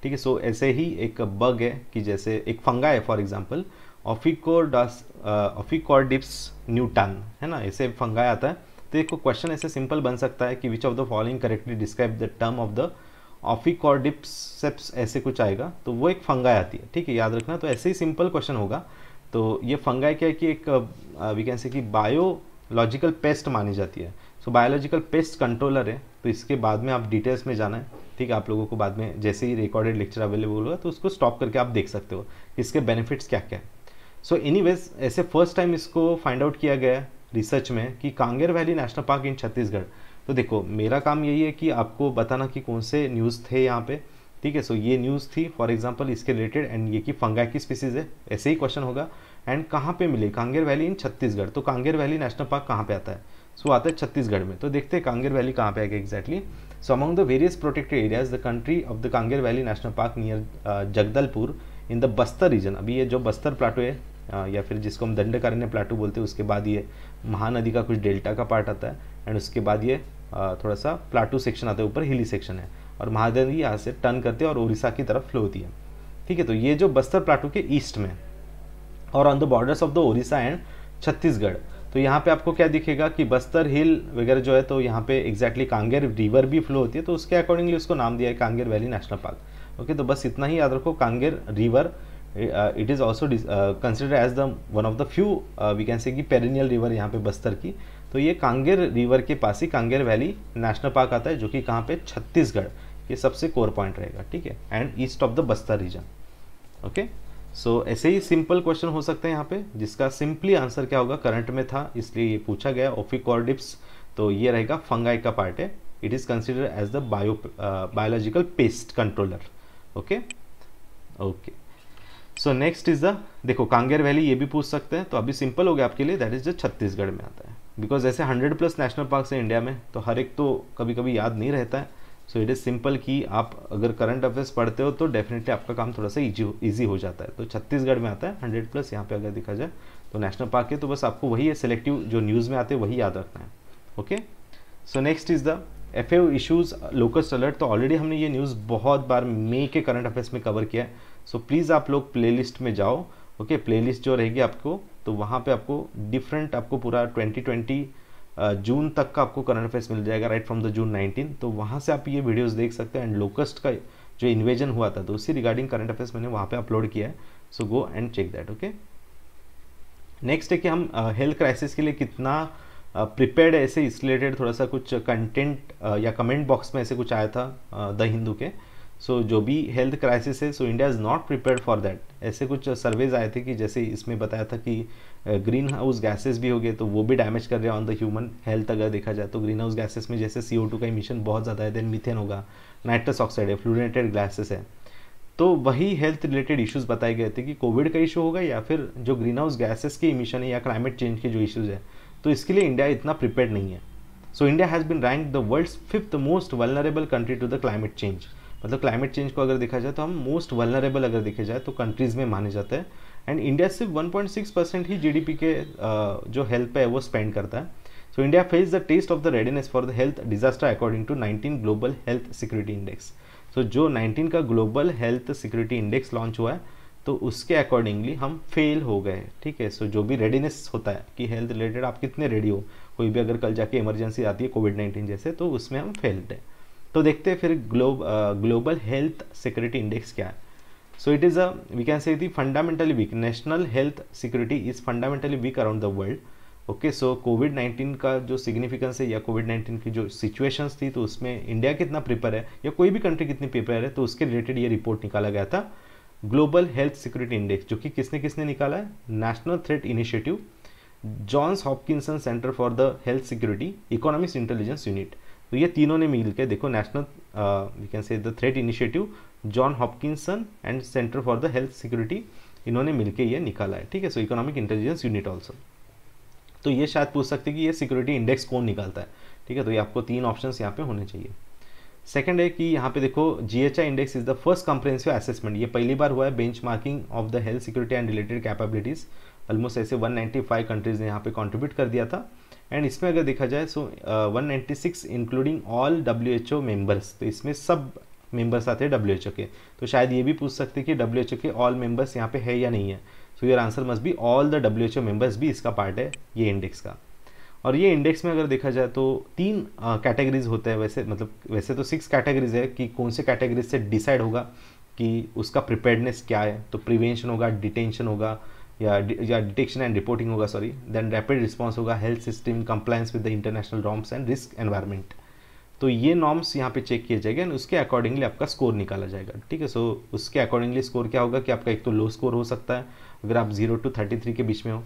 ठीक है सो ऐसे ही एक bug है कि जैसे एक फंगा है फॉर एग्जाम्पल ऑफिकोडास ऑफिकॉर्डिप्स न्यूटन है ना ऐसे फंगाई आता है तो एक क्वेश्चन ऐसे सिंपल बन सकता है कि which of the following correctly describe the term of the Ophiocordyceps ऐसे कुछ आएगा तो वो एक फंगाई आती है ठीक है याद रखना तो ऐसे ही सिंपल क्वेश्चन होगा तो ये फंगाई क्या है कि एक वी कैन से कि बायोलॉजिकल पेस्ट मानी जाती है सो बायोलॉजिकल पेस्ट कंट्रोलर है तो इसके बाद में आप डिटेल्स में जाना है ठीक है आप लोगों को बाद में जैसे ही रिकॉर्डेड लेक्चर अवेलेबल होगा तो उसको स्टॉप करके आप देख सकते हो इसके बेनिफिट्स क्या क्या है सो एनी ऐसे फर्स्ट टाइम इसको फाइंड आउट किया गया रिसर्च में कि Kanger valley national park in Chhattisgarh तो देखो मेरा काम यही है कि आपको बताना कि कौन से न्यूज़ थे यहाँ पे ठीक है सो ये न्यूज़ थी फॉर एग्जांपल इसके रिलेटेड एंड ये कि फंगा की स्पीसीज है ऐसे ही क्वेश्चन होगा एंड कहाँ पे मिले कांगेर वैली इन छत्तीसगढ़ तो कांगेर वैली नेशनल पार्क कहाँ पे आता है सो आता है छत्तीसगढ़ में तो देखते हैं कांगेर वैली कहाँ पे आएगा exactly so among the various protected areas the country of the Kanger valley national park near Jagdalpur in the Bastar region अभी ये जो बस्तर प्लाटो है या फिर जिसको हम दंडकारण्य प्लाटू बोलते हैं उसके बाद ये महानदी का कुछ डेल्टा का पार्ट आता है एंड उसके बाद ये थोड़ा सा प्लाटू सेक्शन आता है ऊपर हिली सेक्शन है और महानदी यहाँ से टर्न करते हैं और उड़ीसा की तरफ फ्लो होती है ठीक है तो ये जो बस्तर प्लाटू के ईस्ट में और on the borders of the Orissa and Chhattisgarh तो यहाँ पे आपको क्या दिखेगा कि बस्तर हिल वगैरह जो है तो यहाँ पे एग्जैक्टली कांगेर रिवर भी फ्लो होती है तो उसके अकॉर्डिंगली उसको नाम दिया है Kanger valley national park okay तो बस इतना ही याद रखो Kanger river it is also consider as the one of the few we few uh, we कि पेरिनियल रिवर यहाँ पे बस्तर की तो ये कांगेर रिवर के पास ही कांगेर वैली नेशनल पार्क आता है जो कि कहाँ पे छत्तीसगढ़ ये सबसे कोर पॉइंट रहेगा ठीक है and east of the Bastar region okay so ऐसे ही सिंपल क्वेश्चन हो सकते हैं यहाँ पे जिसका सिंपली आंसर क्या होगा करंट में था इसलिए ये पूछा गया ओफिकॉर्डिप्स तो ये रहेगा फंगाई का पार्ट है it is consider as the bio biological pest controller okay okay so next is the देखो कांगेर वैली ये भी पूछ सकते हैं तो अभी सिंपल हो गया आपके लिए दैट इज जस्ट छत्तीसगढ़ में आता है बिकॉज ऐसे हंड्रेड प्लस नेशनल पार्क है इंडिया में तो हर एक तो कभी कभी याद नहीं रहता है सो इट इज़ सिंपल कि आप अगर करंट अफेयर्स पढ़ते हो तो डेफिनेटली आपका काम थोड़ा सा ईजी हो जाता है तो छत्तीसगढ़ में आता है हंड्रेड प्लस यहाँ पे अगर देखा जाए तो नेशनल पार्क है तो बस आपको वही है सिलेक्टिव जो न्यूज़ में आते हैं वही याद रखना है okay so next is the F A issues locust alert तो ऑलरेडी हमने ये न्यूज़ बहुत बार मे के करंट अफेयर्स में कवर किया है सो so, प्लीज़ आप लोग प्लेलिस्ट में जाओ ओके प्लेलिस्ट जो रहेगी आपको तो वहाँ पे आपको डिफरेंट आपको पूरा 2020 जून तक का आपको करंट अफेयर्स मिल जाएगा राइट फ्रॉम द जून 19 तो वहाँ से आप ये वीडियोस देख सकते हैं एंड लोकस्ट का जो इन्वेजन हुआ था तो उसी रिगार्डिंग करंट अफेयर्स मैंने वहाँ पे अपलोड किया है so go and check that okay next है कि हम हेल्थ uh, क्राइसिस के लिए कितना प्रिपेयर्ड uh, ऐसे इस रिलेटेड थोड़ा सा कुछ कंटेंट uh, या कमेंट बॉक्स में ऐसे कुछ आया था द हिंदू के सो so, जो भी हेल्थ क्राइसिस है so India is not prepare for that ऐसे कुछ सर्वेज आए थे कि जैसे इसमें बताया था कि ग्रीन हाउस गैसेज भी हो गए तो वो भी डैमेज कर रहे हैं ऑन द ह्यूमन हेल्थ अगर देखा जाए तो ग्रीन हाउस गैसेज में जैसे सी का इमिशन बहुत ज़्यादा है देन मिथेन होगा नाइट्रस ऑक्साइड है फ्लूरेटेड ग्लासेस है तो वही हेल्थ रिलेटेड इश्यूज बताए गए थे कि कोविड का इशू होगा या फिर जो ग्रीन हाउस गैसेस के इमिशन है या क्लाइमेट चेंज के जो इश्यूज है तो इसके लिए इंडिया इतना प्रिपेयर नहीं है so India has been rank the world's fifth most vulnerable country to the climate change मतलब क्लाइमेट चेंज को अगर देखा जाए तो हम मोस्ट वलनरेबल अगर देखे जाए तो कंट्रीज़ में माने जाते हैं एंड इंडिया सिर्फ 1.6 परसेंट ही जीडीपी के जो हेल्थ पे है वो स्पेंड करता है so India face the test of the readiness for the health disaster according to 19 global health security index so जो 19 का global health security index launch हुआ है तो उसके अकॉर्डिंगली हम फेल हो गए ठीक है सो so, जो भी रेडीनेस होता है कि हेल्थ रिलेटेड आप कितने रेडी हो कोई भी अगर कल जाके इमरजेंसी आती है कोविड नाइन्टीन जैसे तो उसमें हम फेल्ड हैं तो देखते हैं फिर glob global health security index क्या है so it is a we can say the fundamentally weak national health security is fundamentally weak around the world okay so COVID 19 का जो सिग्निफिकेंस है या कोविड 19 की जो सिचुएशंस थी तो उसमें इंडिया कितना प्रिपेयर है या कोई भी कंट्री कितनी प्रिपेयर है तो उसके रिलेटेड ये रिपोर्ट निकाला गया था ग्लोबल हेल्थ सिक्योरिटी इंडेक्स जो कि किसने किसने निकाला है national threat initiative Johns Hopkinson centre for the health security economics intelligence unit तो ये तीनों ने मिल के देखो national we can say the threat initiative John Hopkinson and centre for the health security इन्होंने मिलकर ये निकाला है ठीक है सो इकोनॉमिक इंटेलिजेंस यूनिट ऑल्सो तो ये शायद पूछ सकते हैं कि ये सिक्योरिटी इंडेक्स कौन निकालता है ठीक है तो ये आपको तीन ऑप्शन यहाँ पे होने चाहिए सेकेंड है कि यहाँ पे देखो G H I index is the first comprehensive assessment ये पहली बार हुआ है benchmarking of the health security and related capabilities almost ऐसे 195 कंट्रीज़ ने यहाँ पे कंट्रीब्यूट कर दिया था एंड इसमें अगर देखा जाए so one ninety six including all W H O members तो इसमें सब मेंबर्स आते हैं डब्ल्यू एच ओ के तो शायद ये भी पूछ सकते हैं कि डब्ल्यू एच ओ के ऑल मेंबर्स यहाँ पे है या नहीं है so your answer must be all the W H O members भी इसका पार्ट है ये इंडेक्स का और ये इंडेक्स में अगर देखा जाए तो तीन कैटेगरीज uh, होते हैं वैसे मतलब वैसे तो सिक्स कैटेगरीज है कि कौन से कैटेगरीज से डिसाइड होगा कि उसका प्रिपेयरनेस क्या है तो प्रिवेंशन होगा डिटेंशन होगा या या डिटेक्शन एंड रिपोर्टिंग होगा सॉरी देन रैपिड रिस्पॉन्स होगा health system compliance with the international norms and risk environment तो ये नॉर्म्स यहाँ पे चेक किए जाएंगे एंड उसके अकॉर्डिंगली आपका स्कोर निकाला जाएगा ठीक है सो उसके अकॉर्डिंगली स्कोर क्या होगा कि आपका एक तो लो स्कोर हो सकता है अगर आप जीरो टू थर्टी थ्री के बीच में हो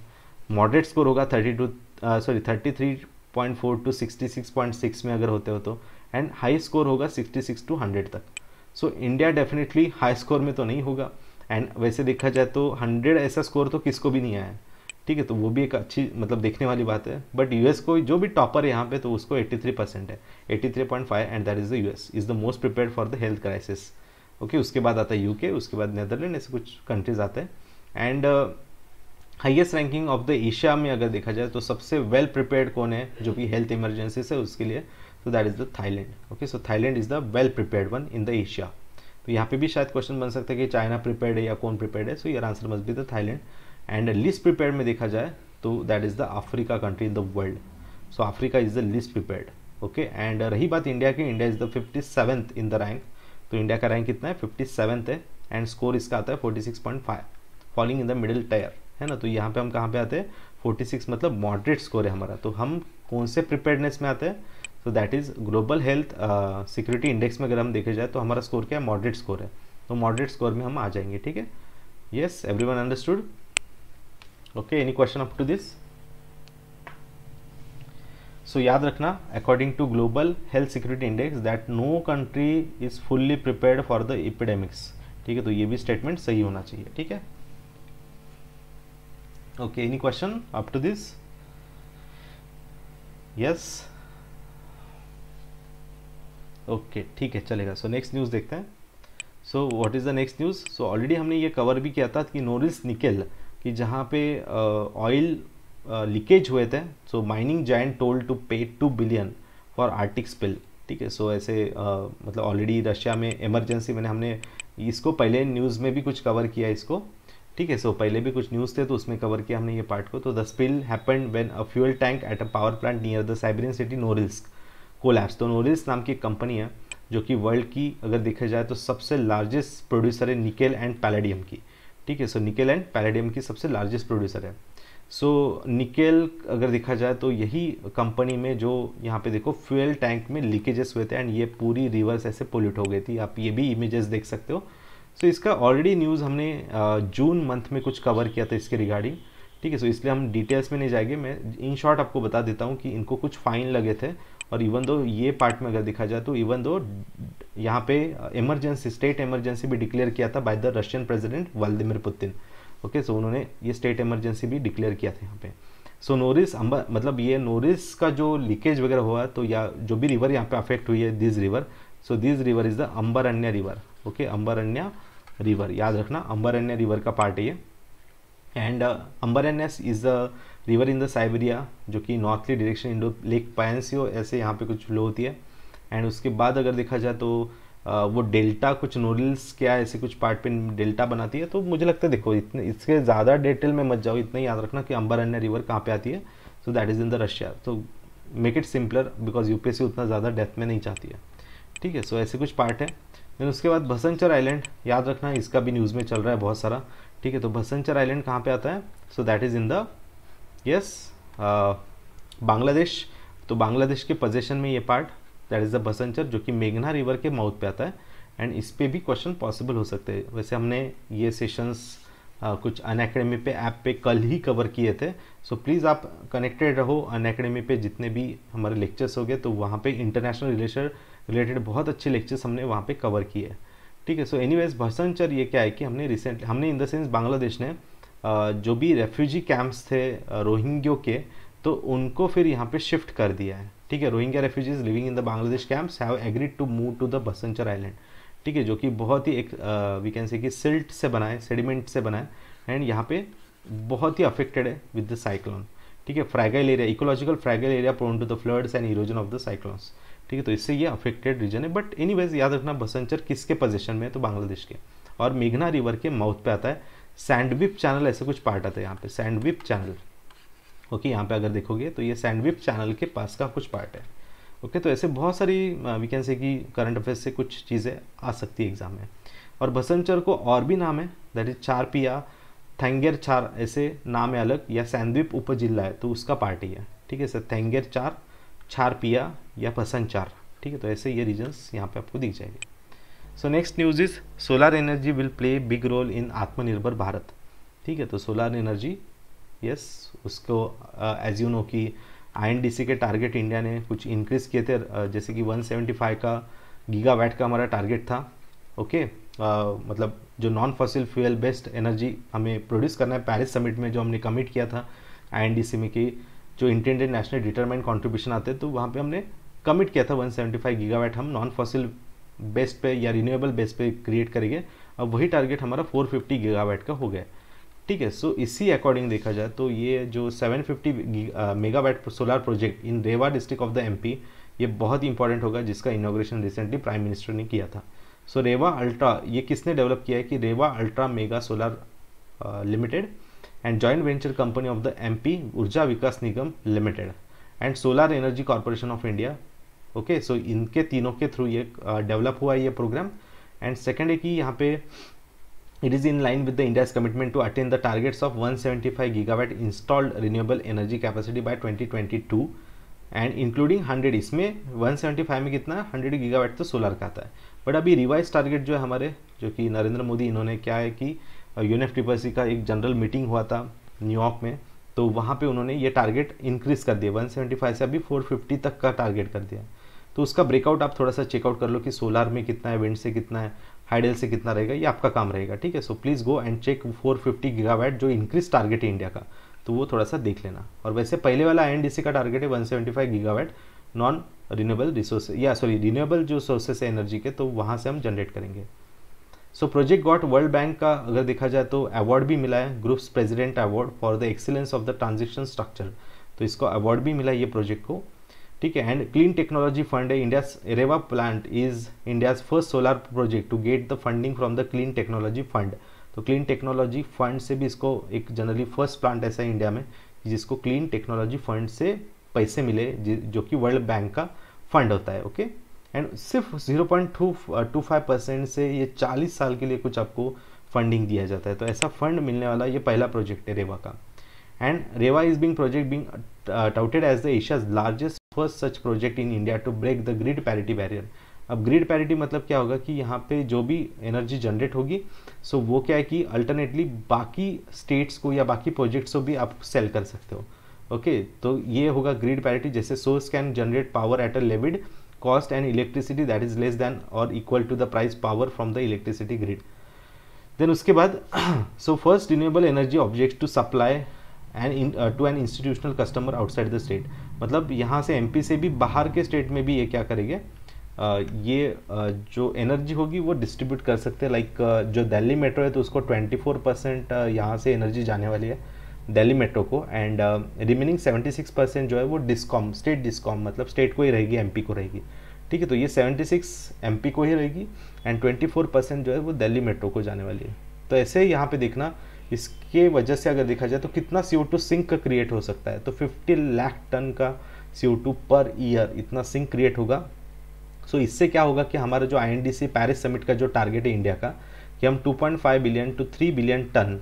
मॉडरेट स्कोर होगा thirty two sorry thirty three point four to sixty six point six में अगर होते हो तो एंड हाई स्कोर होगा सिक्सटी सिक्स टू हंड्रेड तक so India definitely high score में तो नहीं होगा एंड वैसे देखा जाए तो हंड्रेड ऐसा स्कोर तो किसको भी नहीं आया ठीक है तो वो भी एक अच्छी मतलब देखने वाली बात है बट यूएस को जो भी टॉपर है यहाँ पे तो उसको 83 परसेंट है 83.5 and that is the US is the most prepare for the health crisis okay उसके बाद आता है यूके उसके बाद नेदरलैंड ऐसे कुछ कंट्रीज आते हैं and highest ranking of the Asia में अगर देखा जाए तो सबसे वेल प्रिपेयर्ड कौन है जो कि हेल्थ इमरजेंसी है उसके लिए तो that is the Thailand okay so Thailand is the well prepared one in the Asia तो यहाँ पे भी शायद क्वेश्चन बन सकता है कि चाइना प्रिपेयर्ड है या कौन प्रिपेयर्ड है so your answer must be the Thailand and least prepared में देखा जाए तो that is the Africa country in the world so Africa is the least prepared okay and रही बात इंडिया की India is the fifty seventh in the rank तो India का rank कितना है फिफ्टी सेवंथ है एंड स्कोर इसका आता है forty six point five falling in the middle tier है ना तो यहाँ पे हम कहाँ पे आते हैं फोर्टी सिक्स मतलब मॉडरेट स्कोर है हमारा तो हम कौन से प्रिपेयर्डनेस में आते हैं तो that is global health security index में अगर हम देखे जाए तो हमारा स्कोर क्या है मॉडरेट स्कोर है तो मॉडरेट स्कोर में हम आ जाएंगे ठीक है yes every one understood okay any question up to this so याद रखना according to global health security index that no country is fully prepared for the epidemics ठीक है तो ये भी स्टेटमेंट सही होना चाहिए ठीक है okay any question up to this yes okay ठीक है चलेगा सो नेक्स्ट न्यूज़ देखते हैं so what is the next news so already हमने ये कवर भी किया था कि नोरिल्स निकल कि जहाँ पे ऑयल uh, लीकेज uh, हुए थे so mining giant told to pay two billion for Arctic spill ठीक है सो ऐसे uh, मतलब ऑलरेडी रशिया में इमरजेंसी मैंने हमने इसको पहले न्यूज़ में भी कुछ कवर किया इसको ठीक है सो पहले भी कुछ न्यूज़ थे तो उसमें कवर किया हमने ये पार्ट को तो the spill happen when a fuel tank at a power plant near the Siberian city Norilsk collapse तो नोरिल्स नाम की कंपनी है जो कि वर्ल्ड की अगर देखा जाए तो सबसे लार्जेस्ट प्रोड्यूसर है निकेल एंड पैलेडियम की ठीक है सो निकेल एंड पैलेडियम की सबसे लार्जेस्ट प्रोड्यूसर है सो so, निकेल अगर देखा जाए तो यही कंपनी में जो यहाँ पे देखो फ्यूल टैंक में लीकेजेस हुए थे एंड ये पूरी रिवर्स ऐसे पोल्यूट हो गई थी आप ये भी इमेजेस देख सकते हो सो so, इसका ऑलरेडी न्यूज़ हमने जून मंथ में कुछ कवर किया था इसके रिगार्डिंग ठीक है सो इसलिए हम डिटेल्स में नहीं जाएंगे मैं इन शॉर्ट आपको बता देता हूँ कि इनको कुछ फाइन लगे थे और इवन दो ये पार्ट में अगर देखा जाए तो इवन दो यहाँ पे इमरजेंसी स्टेट इमरजेंसी भी डिक्लेयर किया था by the Russian president Vladimir Putin okay so उन्होंने ये स्टेट इमरजेंसी भी डिक्लेयर किया था यहाँ पे सो नोरिस अंबर मतलब ये नोरिस का जो लीकेज वगैरह हुआ तो या जो भी रिवर यहाँ पे अफेक्ट हुई है this river so this river is the Ambarnaya river okay Ambarnaya river याद रखना अम्बरण्य रिवर का पार्ट है ये and Ambarnaya is the river in the Siberia जो कि नॉर्थली डायरेक्शन इंडो लेक पैंसियो ऐसे यहाँ पे कुछ फ्लो होती है एंड उसके बाद अगर देखा जाए तो वो डेल्टा कुछ नोडल्स क्या ऐसे कुछ पार्ट पे डेल्टा बनाती है तो मुझे लगता है देखो इतने इसके ज़्यादा डिटेल में मत जाओ इतना याद रखना कि अंबर अन्य रिवर कहाँ पर आती है so that is in the Russia तो make it simpler because UPSC उतना ज़्यादा डेप्थ में नहीं चाहती है ठीक है सो ऐसे कुछ पार्ट है देन उसके बाद भसनचर आइलैंड याद रखना इसका भी न्यूज़ में चल रहा है बहुत सारा ठीक है तो भसनचर आइलैंड कहाँ पे आता है so that is in the yes Bangladesh uh, तो बांग्लादेश के पोजेशन में ये part that is the Bhasan Char जो कि मेघना रिवर के माउथ पे आता है एंड इस पर भी क्वेश्चन पॉसिबल हो सकते हैं वैसे हमने ये सेशंस Uh, कुछ अन अकेडमी पे ऐप पे कल ही कवर किए थे सो so, प्लीज़ आप कनेक्टेड रहो अन अकेडमी पे जितने भी हमारे लेक्चर्स हो गए तो वहाँ पे इंटरनेशनल रिलेशन रिलेटेड बहुत अच्छे लेक्चर्स हमने वहाँ पे कवर किए ठीक है सो एनी भसनचर ये क्या है कि हमने रिसेंटली हमने इन द सेंस बांग्लादेश ने जो भी रेफ्यूजी कैंप्स थे रोहिंग्यों के तो उनको फिर यहाँ पे शिफ्ट कर दिया है ठीक है Rohingya refugees living in the Bangladesh camps have agreed to move to the Bhasan Char island ठीक है जो कि बहुत ही एक वी कैन से कि सिल्ट से बना है सेडिमेंट से बना है एंड यहाँ पे बहुत ही अफेक्टेड है विद द साइक्लोन ठीक है fragile area ecological fragile area prone to the floods and erosion of the cyclones ठीक है तो इससे ये अफेक्टेड रीजन है बट एनीवेज याद रखना बसंचर किसके पोजिशन में है तो बांग्लादेश के और मेघना रिवर के माउथ पे आता है सैंडविप चैनल ऐसे कुछ पार्ट आता है यहाँ पे सैंडविप चैनल ओके यहाँ पे अगर देखोगे तो ये सैंडविप चैनल के पास का कुछ पार्ट है ओके तो ऐसे बहुत सारी वी कैन से कि करंट अफेयर्स से कुछ चीज़ें आ सकती है एग्जाम में और बसंचर को और भी नाम है दैट इज पिया थैंगेर चार ऐसे नाम है अलग या सैंडविप उप है तो उसका पार्ट ही है ठीक है सर थैंगेर चार पिया या चार ठीक है तो ऐसे ये रीजन्स यहाँ पे आपको दिख जाएंगे so next news is solar energy will play big role in Atmanirbhar Bharat ठीक है तो सोलर एनर्जी यस उसको एज यू नो कि आई के टारगेट इंडिया ने कुछ इंक्रीज़ किए थे uh, जैसे कि 175 का गीगावाट का हमारा टारगेट था ओके okay? uh, मतलब जो non fossil fuel based energy हमें प्रोड्यूस करना है पेरिस समिट में जो हमने कमिट किया था आई में कि जो इंटेंडेड नेशनल डिटरमाइंड कॉन्ट्रीब्यूशन आते तो वहाँ पर हमने कमिट किया था 175 गीगावाट हम नॉन फॉसिल बेस पे या रिन्यूएबल बेस पे क्रिएट करेंगे अब वही टारगेट हमारा 450 गीगावाट का हो गया ठीक है सो इसी अकॉर्डिंग देखा जाए तो ये जो 750 megawatt solar project in Rewa district of the MP ये बहुत ही इंपॉर्टेंट होगा जिसका इनोग्रेशन रिसेंटली प्राइम मिनिस्टर ने किया था सो रेवा अल्ट्रा ये किसने डेवलप किया है कि Rewa ultra mega solar limited and joint venture company of the M Urja Vikas Nigam limited and solar energy corporation of India okay so इनके तीनों के थ्रू ये डेवलप uh, हुआ है ये प्रोग्राम एंड सेकेंड है कि यहाँ पे it is in line with the India's commitment to attain the targets of 175 watt installed renewable energy capacity by two and including hundred इसमें वन सेवेंटी फाइव में कितना गीगा वैट तो solar का आता है बट अभी रिवाइज टारगेट जो है हमारे जो कि नरेंद्र मोदी इन्होंने क्या है कि यून एफ यूनिफ का एक जनरल मीटिंग हुआ था न्यूयॉर्क में तो वहाँ पर उन्होंने ये टारगेट इंक्रीज़ कर दिया वन फाइव से अभी फोर फिफ्टी तक का टारगेट कर दिया तो उसका ब्रेकआउट आप थोड़ा सा चेकआउट कर लो कि सोलार में कितना है विंड से कितना है हाइडल से कितना रहेगा ये आपका काम रहेगा ठीक है so please go and check 450 fifty gigawatt जो इंक्रीज टारगेट है इंडिया का तो वो थोड़ा सा देख लेना और वैसे पहले वाला एन का टारगेट है one gigawatt non renewable resource या सॉरी रिन्यूएबल जो सोर्सेस है एनर्जी के तो वहाँ से हम जनरेट करेंगे so project got World Bank का अगर देखा जाए तो अवार्ड भी मिला है groups president award for the excellence of the transaction structure तो इसको अवार्ड भी मिला है ये प्रोजेक्ट को ठीक है एंड क्लीन टेक्नोलॉजी फंड है India Rewa plant is India first solar project to get the funding from the clean technology fund तो क्लीन टेक्नोलॉजी फंड से भी इसको एक जनरली फर्स्ट प्लांट ऐसा है इंडिया में जिसको क्लीन टेक्नोलॉजी फंड से पैसे मिले जो कि वर्ल्ड बैंक का फंड होता है ओके एंड सिर्फ zero point two two five percent से ये चालीस साल के लिए कुछ आपको फंडिंग दिया जाता है तो ऐसा फंड मिलने वाला ये पहला प्रोजेक्ट है रेवा का and rewa is being project being uh, touted as the Asia's largest first such project in India to break the grid parity barrier. अब ग्रिड पैरिटी मतलब क्या होगा कि यहाँ पे जो भी एनर्जी जनरेट होगी सो वो क्या है कि अल्टरनेटली बाकी स्टेट्स को या बाकी प्रोजेक्ट्स को भी आप सेल कर सकते हो ओके okay, तो ये होगा ग्रिड पैरिटी जैसे source can generate power at a levelised cost and electricity that is less than और equal to the price power from the electricity grid then उसके बाद so first renewable energy object to supply and to an institutional customer outside the state मतलब यहाँ से MP से भी बाहर के स्टेट में भी ये क्या करेंगे ये जो एनर्जी होगी वो डिस्ट्रीब्यूट कर सकते हैं लाइक जो दिल्ली मेट्रो है तो उसको 24 परसेंट यहाँ से एनर्जी जाने वाली है दिल्ली मेट्रो को and remaining seventy six percent जो है वो डिस्कॉम स्टेट डिस्कॉम मतलब स्टेट को ही रहेगी एम को रहेगी ठीक है तो ये सेवेंटी सिक्स एम को ही रहेगी एंड ट्वेंटी फोर परसेंट जो है वो दिल्ली मेट्रो को जाने वाली है तो ऐसे ही यहाँ पे देखना इसके वजह से अगर देखा जाए तो कितना C O two sink create हो सकता है तो फिफ्टी लाख टन का C O two per year इतना सिंक क्रिएट होगा सो so इससे क्या होगा कि हमारा जो आई पैरिस समिट का जो टारगेट है इंडिया का कि हम 2.5 बिलियन टू 3 बिलियन टन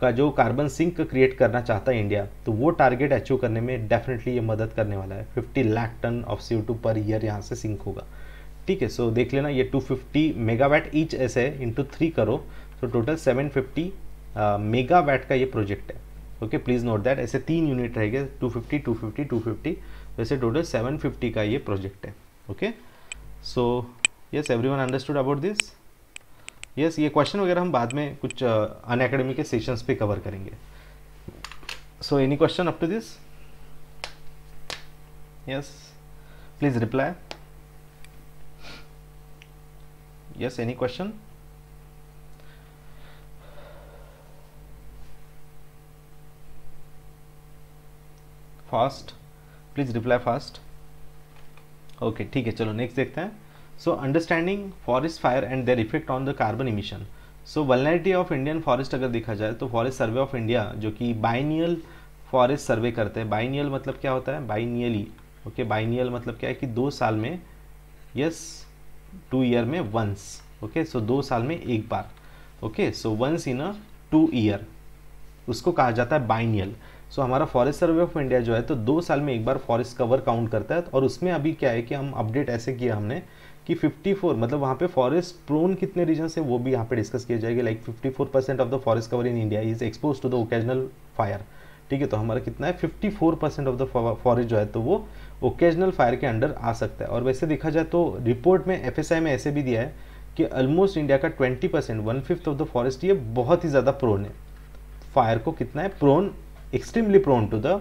का जो कार्बन सिंक क्रिएट करना चाहता है इंडिया तो वो टारगेट अचीव करने में डेफिनेटली ये मदद करने वाला है 50 lakh ton of C two per year यहाँ से सिंक होगा ठीक है सो देख लेना ये 250 मेगावाट ईच ऐसे इंटू थ्री करो तो टोटल 750 मेगा का ये प्रोजेक्ट है ओके प्लीज़ नोट दैट ऐसे तीन यूनिट रहेगा 250 250 250 वैसे टोटल 750 का ये प्रोजेक्ट है okay so yes every one understood about this yes ये क्वेश्चन वगैरह हम बाद में कुछ अन अकेडमी के सेशंस पे कवर करेंगे so any question up to this yes please reply yes any question fast please reply fast okay ठीक है चलो नेक्स्ट देखते हैं so understanding forest fire and their effect on the carbon emission so vulnerability of Indian forest अगर देखा जाए तो forest survey of India जो कि बाइनियल फॉरेस्ट सर्वे करते हैं बाइनियल मतलब क्या होता है बाइनियली ओके बाइनियल मतलब क्या है कि दो साल में यस टू ईयर में वंस ओके सो दो साल में एक बार okay so once in a two year उसको कहा जाता है बाइनियल सो हमारा फॉरेस्ट सर्वे ऑफ इंडिया जो है तो दो साल में एक बार फॉरेस्ट कवर काउंट करता है और उसमें अभी क्या है कि हम अपडेट ऐसे किया हमने कि 54 मतलब वहाँ पे फॉरेस्ट प्रोन कितने रीजन है वो भी यहाँ पे डिस्कस किया जाएगा like 54 percent of the forest cover in India is expose to the occasional fire ठीक है तो हमारा कितना है 54 परसेंट ऑफ द फॉरेस्ट जो है तो वो ओकेजनल फायर के अंडर आ सकता है और वैसे देखा जाए तो रिपोर्ट में एफ में ऐसे भी दिया है कि ऑलमोस्ट इंडिया का twenty percent one of the forest ये बहुत ही ज़्यादा प्रोन है फायर को कितना है prone extremely prone to the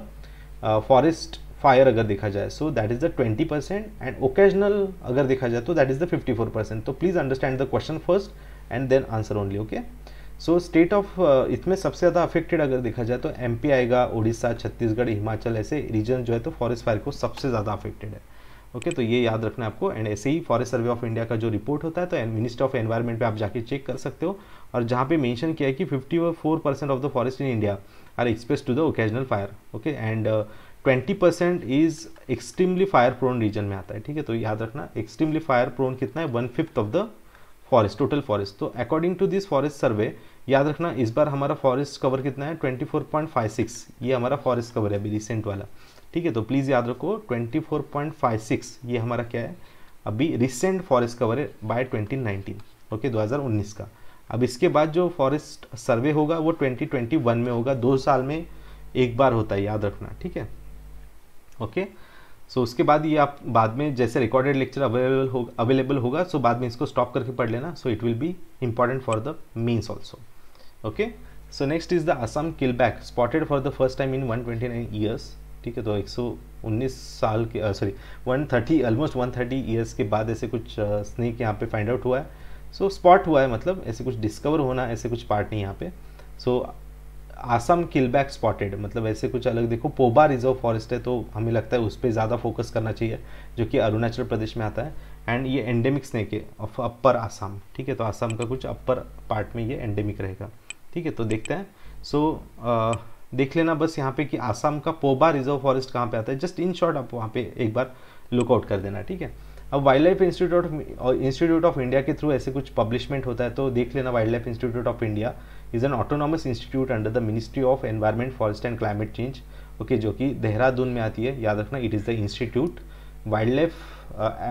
forest fire अगर देखा जाए so that is the twenty percent and occasional अगर देखा जाए तो that is the fifty four percent तो please understand the question first and then answer only okay so state of इसमें सबसे ज़्यादा अफेक्टेड अगर देखा जाए तो एम आएगा उड़ीसा छत्तीसगढ़ हिमाचल ऐसे रीजन जो है तो फॉरेस्ट फायर को सबसे ज़्यादा अफेक्टेड है ओके okay, तो ये याद रखना है आपको एंड ऐसे ही फॉरेस्ट सर्वे ऑफ इंडिया का जो रिपोर्ट होता है तो मिनिस्ट्री ऑफ एनवायरमेंट पे आप जाके चेक कर सकते हो और जहाँ पे मेंशन किया है कि 54 percent of the forest in India are exposed to the occasional fire okay and twenty percent is extremely fire prone region में आता है ठीक है तो याद रखना एक्सट्रीमली फायर प्रोन कितना है one fifth of the forest total forest तो according to this forest survey याद रखना इस बार हमारा फॉरेस्ट कवर कितना है twenty four point five six ये हमारा फॉरेस्ट कवर है अभी रिसेंट वाला ठीक है तो प्लीज़ याद रखो twenty four point five six ये हमारा क्या है अभी रिसेंट फॉरेस्ट कवर है बाय ट्वेंटी नाइनटीन ओके दो हज़ार उन्नीस का अब इसके बाद जो फॉरेस्ट सर्वे होगा वो 2021 में होगा दो साल में एक बार होता है याद रखना ठीक है ओके सो उसके बाद ये आप बाद में जैसे रिकॉर्डेड लेक्चर अवेलेबल हो अवेलेबल होगा सो बाद में इसको स्टॉप करके पढ़ लेना so it will be important for the means also okay so next is the Assam keelback spotted for the first time in 129 years ठीक है तो 119 साल के सॉरी 130 ऑलमोस्ट 130 इयर्स के बाद ऐसे कुछ स्नेक यहाँ पे फाइंड आउट हुआ है सो so, स्पॉट हुआ है मतलब ऐसे कुछ डिस्कवर होना ऐसे कुछ पार्ट नहीं यहाँ पे सो so, किलबैक स्पॉटेड मतलब ऐसे कुछ अलग देखो पोबा रिजर्व फॉरेस्ट है तो हमें लगता है उस पर ज़्यादा फोकस करना चाहिए जो कि अरुणाचल प्रदेश में आता है एंड ये एंडेमिक स्नेक है ऑफ अपर आसाम ठीक है तो आसाम का कुछ अपर पार्ट में ये एंडेमिक रहेगा ठीक है तो देखते हैं सो so, देख लेना बस यहाँ पे कि आसाम का पोबा रिजर्व फॉरेस्ट कहाँ पे आता है जस्ट इन शॉर्ट आप वहाँ पे एक बार लुकआउट कर देना ठीक है अब wildlife institute of institute of India के थ्रू ऐसे कुछ पब्लिशमेंट होता है तो देख लेना wildlife institute of India is an autonomous institute under the ministry of environment forest and climate change okay जो कि देहरादून में आती है याद रखना it is the institute wildlife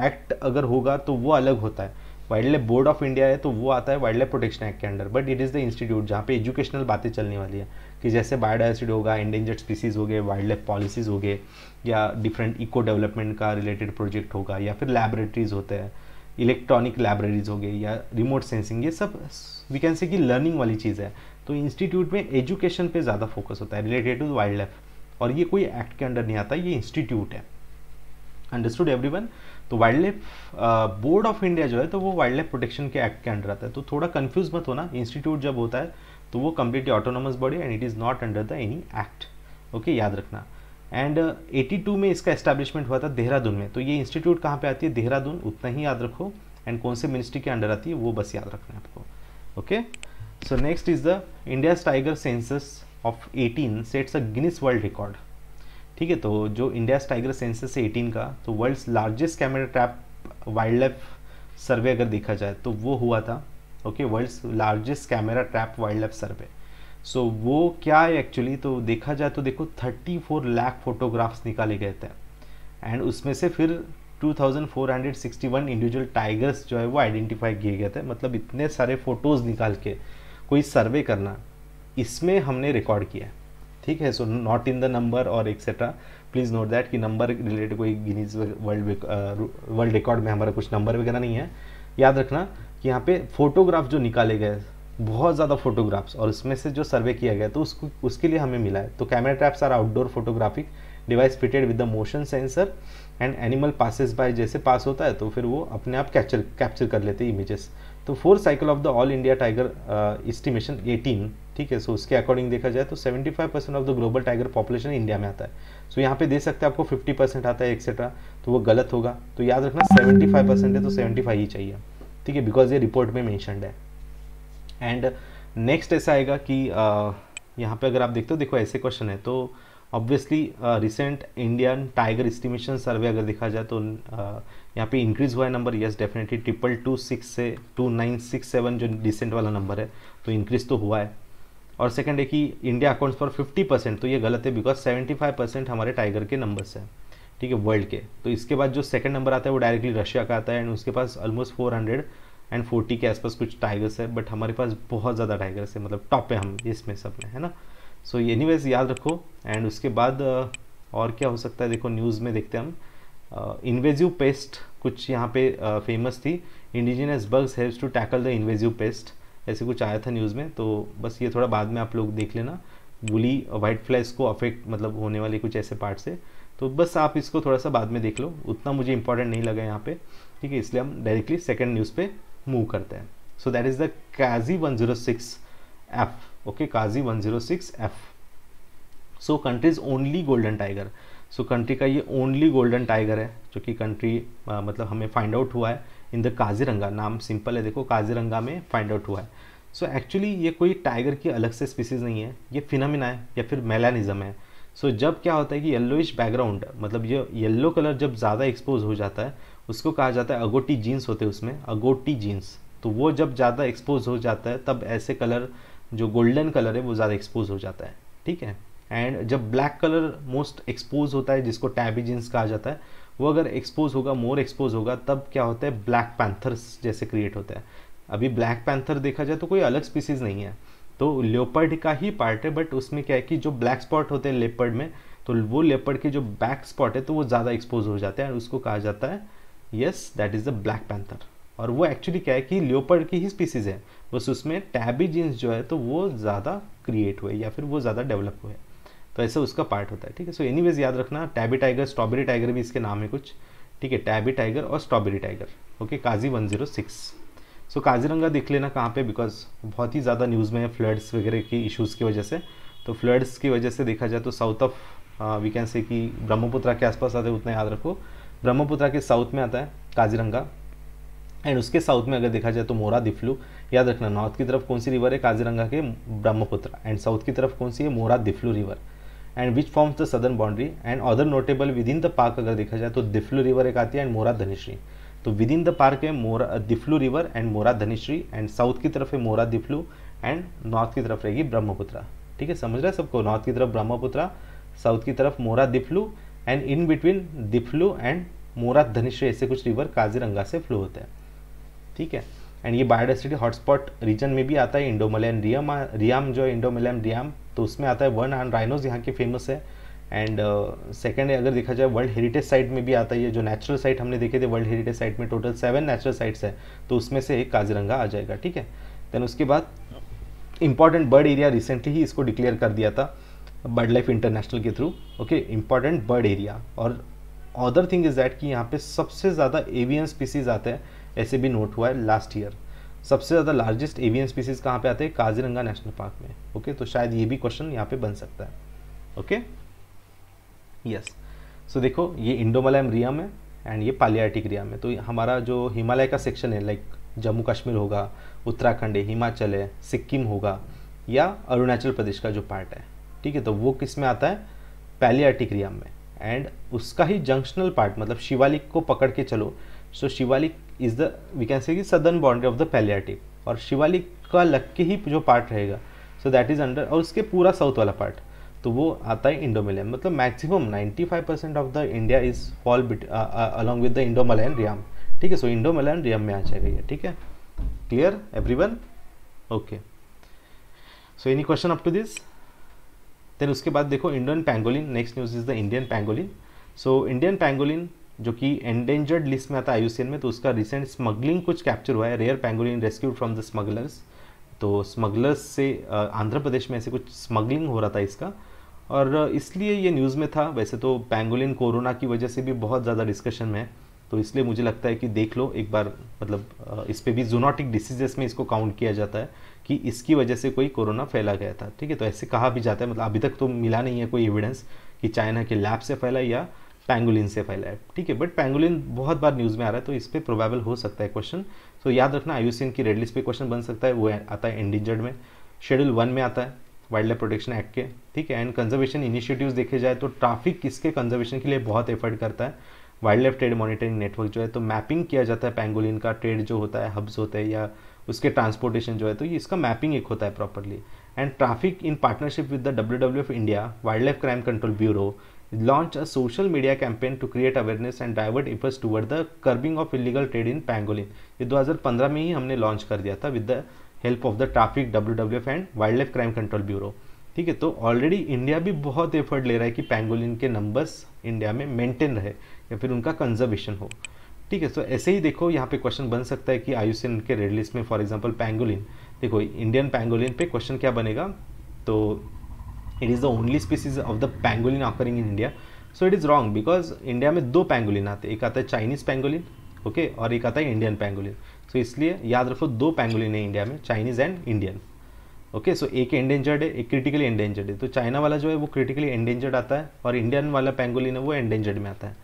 act अगर होगा तो वो अलग होता है wildlife board of India है तो वो आता है वाइल्ड लाइफ प्रोटेक्शन एक्ट के under but it is the institute जहाँ पे एजुकेशनल बातें चलने वाली है कि जैसे बायोडाइवर्सिटी होगा इंडेंजर्ड स्पीसीज हो गए वाइल्ड लाइफ पॉलिसीज हो गए या डिफरेंट इको डेवलपमेंट का रिलेटेड प्रोजेक्ट होगा या फिर लैबोरेटरीज होते हैं इलेक्ट्रॉनिक लाइब्रेरीज हो गई या रिमोट सेंसिंग ये सब वी कैन से कि लर्निंग वाली चीज़ है तो इंस्टीट्यूट में एजुकेशन पे ज़्यादा फोकस होता है रिलेटेड टू वाइल्ड लाइफ और ये कोई एक्ट के अंडर नहीं आता ये इंस्टीट्यूट है अंडरस्टूड वन तो wildlife board of India जो है तो वो वाइल्ड लाइफ प्रोटेक्शन के एक्ट के अंडर आता है तो थोड़ा कन्फ्यूज मत होना इंस्टीट्यूट जब होता है तो वो completely autonomous body and it is not under the any act okay याद रखना एंड एटी टू में इसका एस्टैब्लिशमेंट हुआ था देहरादून में तो ये इंस्टीट्यूट कहाँ पे आती है देहरादून उतना ही याद रखो एंड कौन से मिनिस्ट्री के अंडर आती है वो बस याद रखना है आपको okay so next is the India tiger census of 18 sets a Guinness world record ठीक है तो जो इंडिया टाइगर सेंसस है एटीन का तो world largest camera trap wildlife survey अगर देखा जाए तो वो हुआ था okay world's largest camera trap wildlife survey so so, वो क्या है एक्चुअली तो देखा जाए तो देखो 34 लाख फोटोग्राफ्स निकाले गए थे एंड उसमें से फिर 2461 इंडिविजुअल टाइगर्स जो है वो आइडेंटिफाई किए गए थे मतलब इतने सारे फोटोज़ निकाल के कोई सर्वे करना इसमें हमने रिकॉर्ड किया ठीक है so not in the number और एक्सेट्रा प्लीज़ नोट दैट कि नंबर रिलेटेड कोई गिनीज वर्ल्ड वर्ल्ड रिकॉर्ड में हमारा कुछ नंबर वगैरह नहीं है याद रखना कि यहाँ पे फोटोग्राफ जो निकाले गए बहुत ज़्यादा फोटोग्राफ्स और उसमें से जो सर्वे किया गया तो उसको उसके लिए हमें मिला है तो camera traps are outdoor photographic device fitted with the motion sensor and animal passes by जैसे पास होता है तो फिर वो अपने आप कैप्चर कैप्चर कर लेते हैं इमेजेस तो four cycle of the all India tiger estimation eighteen ठीक है सो उसके अकॉर्डिंग देखा जाए तो five percent of the global tiger population India में आता है सो so, यहाँ पे दे सकते हैं आपको फिफ्टी परसेंट आता है एक्सेट्रा तो वो गलत होगा तो याद रखना फाइव परसेंट है तो फाइव ही चाहिए ठीक है बिकॉज ये रिपोर्ट में मैंशनड है एंड नेक्स्ट ऐसा आएगा कि यहाँ पे अगर आप देखते हो देखो ऐसे क्वेश्चन है तो obviously recent Indian tiger estimation survey अगर देखा जाए तो uh, यहाँ पे इंक्रीज हुआ है number yes definitely triple two six से टू नाइन सिक्स सेवन जो रिसेंट वाला नंबर है तो इंक्रीज तो हुआ है और सेकंड है कि India accounts for fifty percent तो ये गलत है बिकॉज सेवेंटी फाइव परसेंट हमारे टाइगर के नंबर्स हैं ठीक है वर्ल्ड के तो इसके बाद जो सेकंड नंबर आता है वो डायरेक्टली रशिया का आता है एंड उसके पास almost four hundred and forty के आसपास कुछ टाइगर्स है बट हमारे पास बहुत ज़्यादा टाइगर्स है मतलब टॉप पे हम इसमें सब में है ना सो so, एनी याद रखो एंड उसके बाद uh, और क्या हो सकता है देखो न्यूज़ में देखते हैं हम इन्वेजिव uh, पेस्ट कुछ यहाँ पे फेमस uh, थी indigenous bugs helps to tackle the invasive pest ऐसे कुछ आया था न्यूज़ में तो बस ये थोड़ा बाद में आप लोग देख लेना बुली वाइट फ्लैश को अफेक्ट मतलब होने वाले कुछ ऐसे पार्ट से तो बस आप इसको थोड़ा सा बाद में देख लो उतना मुझे इंपॉर्टेंट नहीं लगा यहाँ पे ठीक है इसलिए हम डायरेक्टली सेकेंड न्यूज़ पे मूव करते हैं so that is the Kazi six F okay Kazi six F so countries only golden tiger so country का ये ओनली गोल्डन टाइगर है जो कि कंट्री मतलब हमें फाइंड आउट हुआ है इन द काजीरंगा नाम सिंपल है देखो काजीरंगा में फाइंड आउट हुआ है सो so एक्चुअली ये कोई टाइगर की अलग से स्पीसीज नहीं है ये फिनमिना है या फिर मेलानिज्म है सो so जब क्या होता है कि येल्लोइश बैकग्राउंड मतलब ये येल्लो कलर जब ज़्यादा एक्सपोज हो जाता है उसको कहा जाता है अगोटी जीन्स होते हैं उसमें अगोटी जीन्स तो वो जब ज़्यादा एक्सपोज हो जाता है तब ऐसे कलर जो गोल्डन कलर है वो ज़्यादा एक्सपोज हो जाता है ठीक है एंड जब ब्लैक कलर मोस्ट एक्सपोज होता है जिसको टैबी जीन्स कहा जाता है वो अगर एक्सपोज होगा मोर एक्सपोज होगा तब क्या होता है ब्लैक पैंथर्स जैसे क्रिएट होता है अभी ब्लैक पैंथर देखा जाए तो कोई अलग स्पीसीज नहीं है तो लेपर्ड का ही पार्ट है बट उसमें क्या है कि जो ब्लैक स्पॉट होते हैं लेपर्ड में तो वो लेपर्ड के जो बैक स्पॉट है तो वो ज़्यादा एक्सपोज हो जाते हैं उसको कहा जाता है yes that is the black panther और वो एक्चुअली क्या है कि लियोपर्ड की ही स्पीसीज़ है बस उसमें टैबी जीन्स जो है तो वो ज़्यादा क्रिएट हुए या फिर वो ज़्यादा डेवलप हुए तो ऐसा उसका पार्ट होता है ठीक है सो एनी याद रखना टैबी टाइगर स्ट्रॉबेरी टाइगर भी इसके नाम है कुछ ठीक है टैबी टाइगर और strawberry tiger okay Kazi one zero six so Kaziranga देख लेना कहाँ पे बिकॉज बहुत ही ज़्यादा न्यूज़ में है फ्लड्स वगैरह की इशूज़ की वजह से तो फ्लड्स की वजह से देखा जाए तो south of we can say कि ब्रह्मपुत्रा के आसपास आते उतना याद रखो ब्रह्मपुत्रा के साउथ में आता है काजीरंगा एंड उसके साउथ में अगर देखा जाए तो मोरा दिफ्लू याद रखना नॉर्थ की तरफ कौन सी रिवर है काजीरंगा के ब्रह्मपुत्र एंड साउथ की तरफ कौन सी है Mora Diphlu river and which forms the southern boundary and other notable with in the park अगर देखा जाए तो दिफ्लू रिवर एक आती है एंड मोरा धनिश्री तो विद इन द पार्क है मोरा दिफ्लू रिवर एंड मोरा धनिश्री एंड साउथ की तरफ है मोरा दिफ्लू एंड नॉर्थ की तरफ रहेगी ब्रह्मपुत्रा ठीक है समझ रहा है सबको नॉर्थ की तरफ ब्रह्मपुत्रा साउथ की तरफ Mora Diphlu and in between Diphlu and Mora Dhansiri ऐसे कुछ रिवर काजीरंगा से फ्लो होते हैं ठीक है एंड ये बायोडाइवर्सिटी हॉटस्पॉट रीजन में भी आता है इंडोमलायन रियम रियाम जो है इंडो इंडोमलायन रियाम तो उसमें आता है वन एंड राइनोज यहाँ के फेमस है एंड सेकेंड uh, अगर देखा जाए वर्ल्ड हेरिटेज साइट में भी आता है ये जो नेचुरल साइट हमने देखे थे वर्ल्ड हेरिटेज साइट में टोटल सेवन नेचुरल साइट्स है तो उसमें से एक काजीरंगा आ जाएगा ठीक है देन उसके बाद इंपॉर्टेंट बर्ड एरिया रिसेंटली ही इसको डिक्लेयर कर दिया था बर्ड लाइफ इंटरनेशनल के through okay important bird area और अदर थिंग इज़ दैट कि यहाँ पे सबसे ज़्यादा एवियन स्पीसीज आते हैं ऐसे भी नोट हुआ है लास्ट ईयर सबसे ज़्यादा लार्जेस्ट एवियन स्पीसीज कहाँ पे आते हैं काजीरंगा नेशनल पार्क में ओके तो शायद ये भी क्वेश्चन यहाँ पे बन सकता है ओके यस सो देखो ये इंडोमलायम रियाम है एंड ये पालियाटिक रियम है तो हमारा जो हिमालय का सेक्शन है लाइक जम्मू कश्मीर होगा उत्तराखंड है हिमाचल है सिक्किम होगा या अरुणाचल प्रदेश का जो पार्ट है ठीक है तो वो किस में आता है पैलियाटिक रिया में एंड उसका ही जंक्शनल पार्ट मतलब शिवालिक को पकड़ के चलो so Shivalik is the we can say southern boundary of the palearctic और शिवालिक का लग के ही जो पार्ट रहेगा सो दैट इज़ अंडर और उसके पूरा साउथ वाला पार्ट तो वो आता है इंडो मलयन मतलब maximum 95 percent of the India is fall bit along with the Indo Malayan realm ठीक है सो इंडो मलयन रियाम में आ जाएगा ये ठीक है clear every one okay so any question up to this then उसके बाद देखो Indian pangolin next news is the Indian pangolin so Indian pangolin जो कि एंडेंजर्ड लिस्ट में आता है आयुसीएन में तो उसका रिसेंट स्मगलिंग कुछ कैप्चर हुआ है rare pangolin rescued from the smugglers तो स्मगलर्स से आंध्र प्रदेश में ऐसे कुछ स्मगलिंग हो रहा था इसका और इसलिए ये न्यूज़ में था वैसे तो पैंगोलिन कोरोना की वजह से भी बहुत ज़्यादा डिस्कशन में है तो इसलिए मुझे लगता है कि देख लो एक बार मतलब इस पर भी जूनोटिक डिसीजेस में इसको काउंट किया जाता है कि इसकी वजह से कोई कोरोना फैला गया था ठीक है तो ऐसे कहा भी जाता है मतलब अभी तक तो मिला नहीं है कोई एविडेंस कि चाइना के लैब से फैला या पैंगुलिन से फैला है ठीक है बट पैंगुलिन बहुत बार न्यूज़ में आ रहा है तो इस पर प्रोबेबल हो सकता है क्वेश्चन तो याद रखना आयुसीन की रेड लिस्ट पे क्वेश्चन बन सकता है वो आता है एंडेंजर्ड में शेड्यूल वन में आता है वाइल्ड लाइफ प्रोटेक्शन एक्ट के ठीक है एंड कंजर्वेशन इनिशिएटिव्स देखे जाए तो ट्राफिक किसके कंजर्वेशन के लिए बहुत एफर्ट करता है wildlife trade monitoring network जो है तो मैपिंग किया जाता है पैंगोलिन का ट्रेड जो होता है हब्स होते हैं या उसके ट्रांसपोर्टेशन जो है तो ये इसका मैपिंग एक होता है properly and traffic in partnership with the W W F India wildlife crime control bureau launch a social media campaign to create awareness and divert efforts toward the curbing of illegal trade in pangolin ये 2015 में ही हमने launch कर दिया था with the help of the traffic W W F and wild wildlife crime control bureau ठीक है तो ऑलरेडी इंडिया भी बहुत एफर्ट ले रहा है कि पैंगोलिन के नंबर्स इंडिया में मेंटेन रहे या फिर उनका कंजर्वेशन हो ठीक है सो ऐसे ही देखो यहाँ पे क्वेश्चन बन सकता है कि आयुसिन के रेड लिस्ट में फॉर एग्जांपल पैंगोलिन देखो इंडियन पैंगोलिन पे क्वेश्चन क्या बनेगा तो it is the only species of the pangolin occurring in India so it is wrong because India में दो पैंगोलिन आते हैं एक आता है चाइनीज़ पैंगोलिन ओके और एक आता है इंडियन पैंगोलिन सो इसलिए याद रखो दो पैंगोलिन है इंडिया में Chinese and Indian okay so एक एंडेंजर्ड है एक क्रिटिकली एंडेंजर्ड है तो चाइना वाला जो है वो क्रिटिकली एंडेंजर्ड आता है और इंडियन वाला पैंगोलिन है वो एंडेंजर्ड में आता है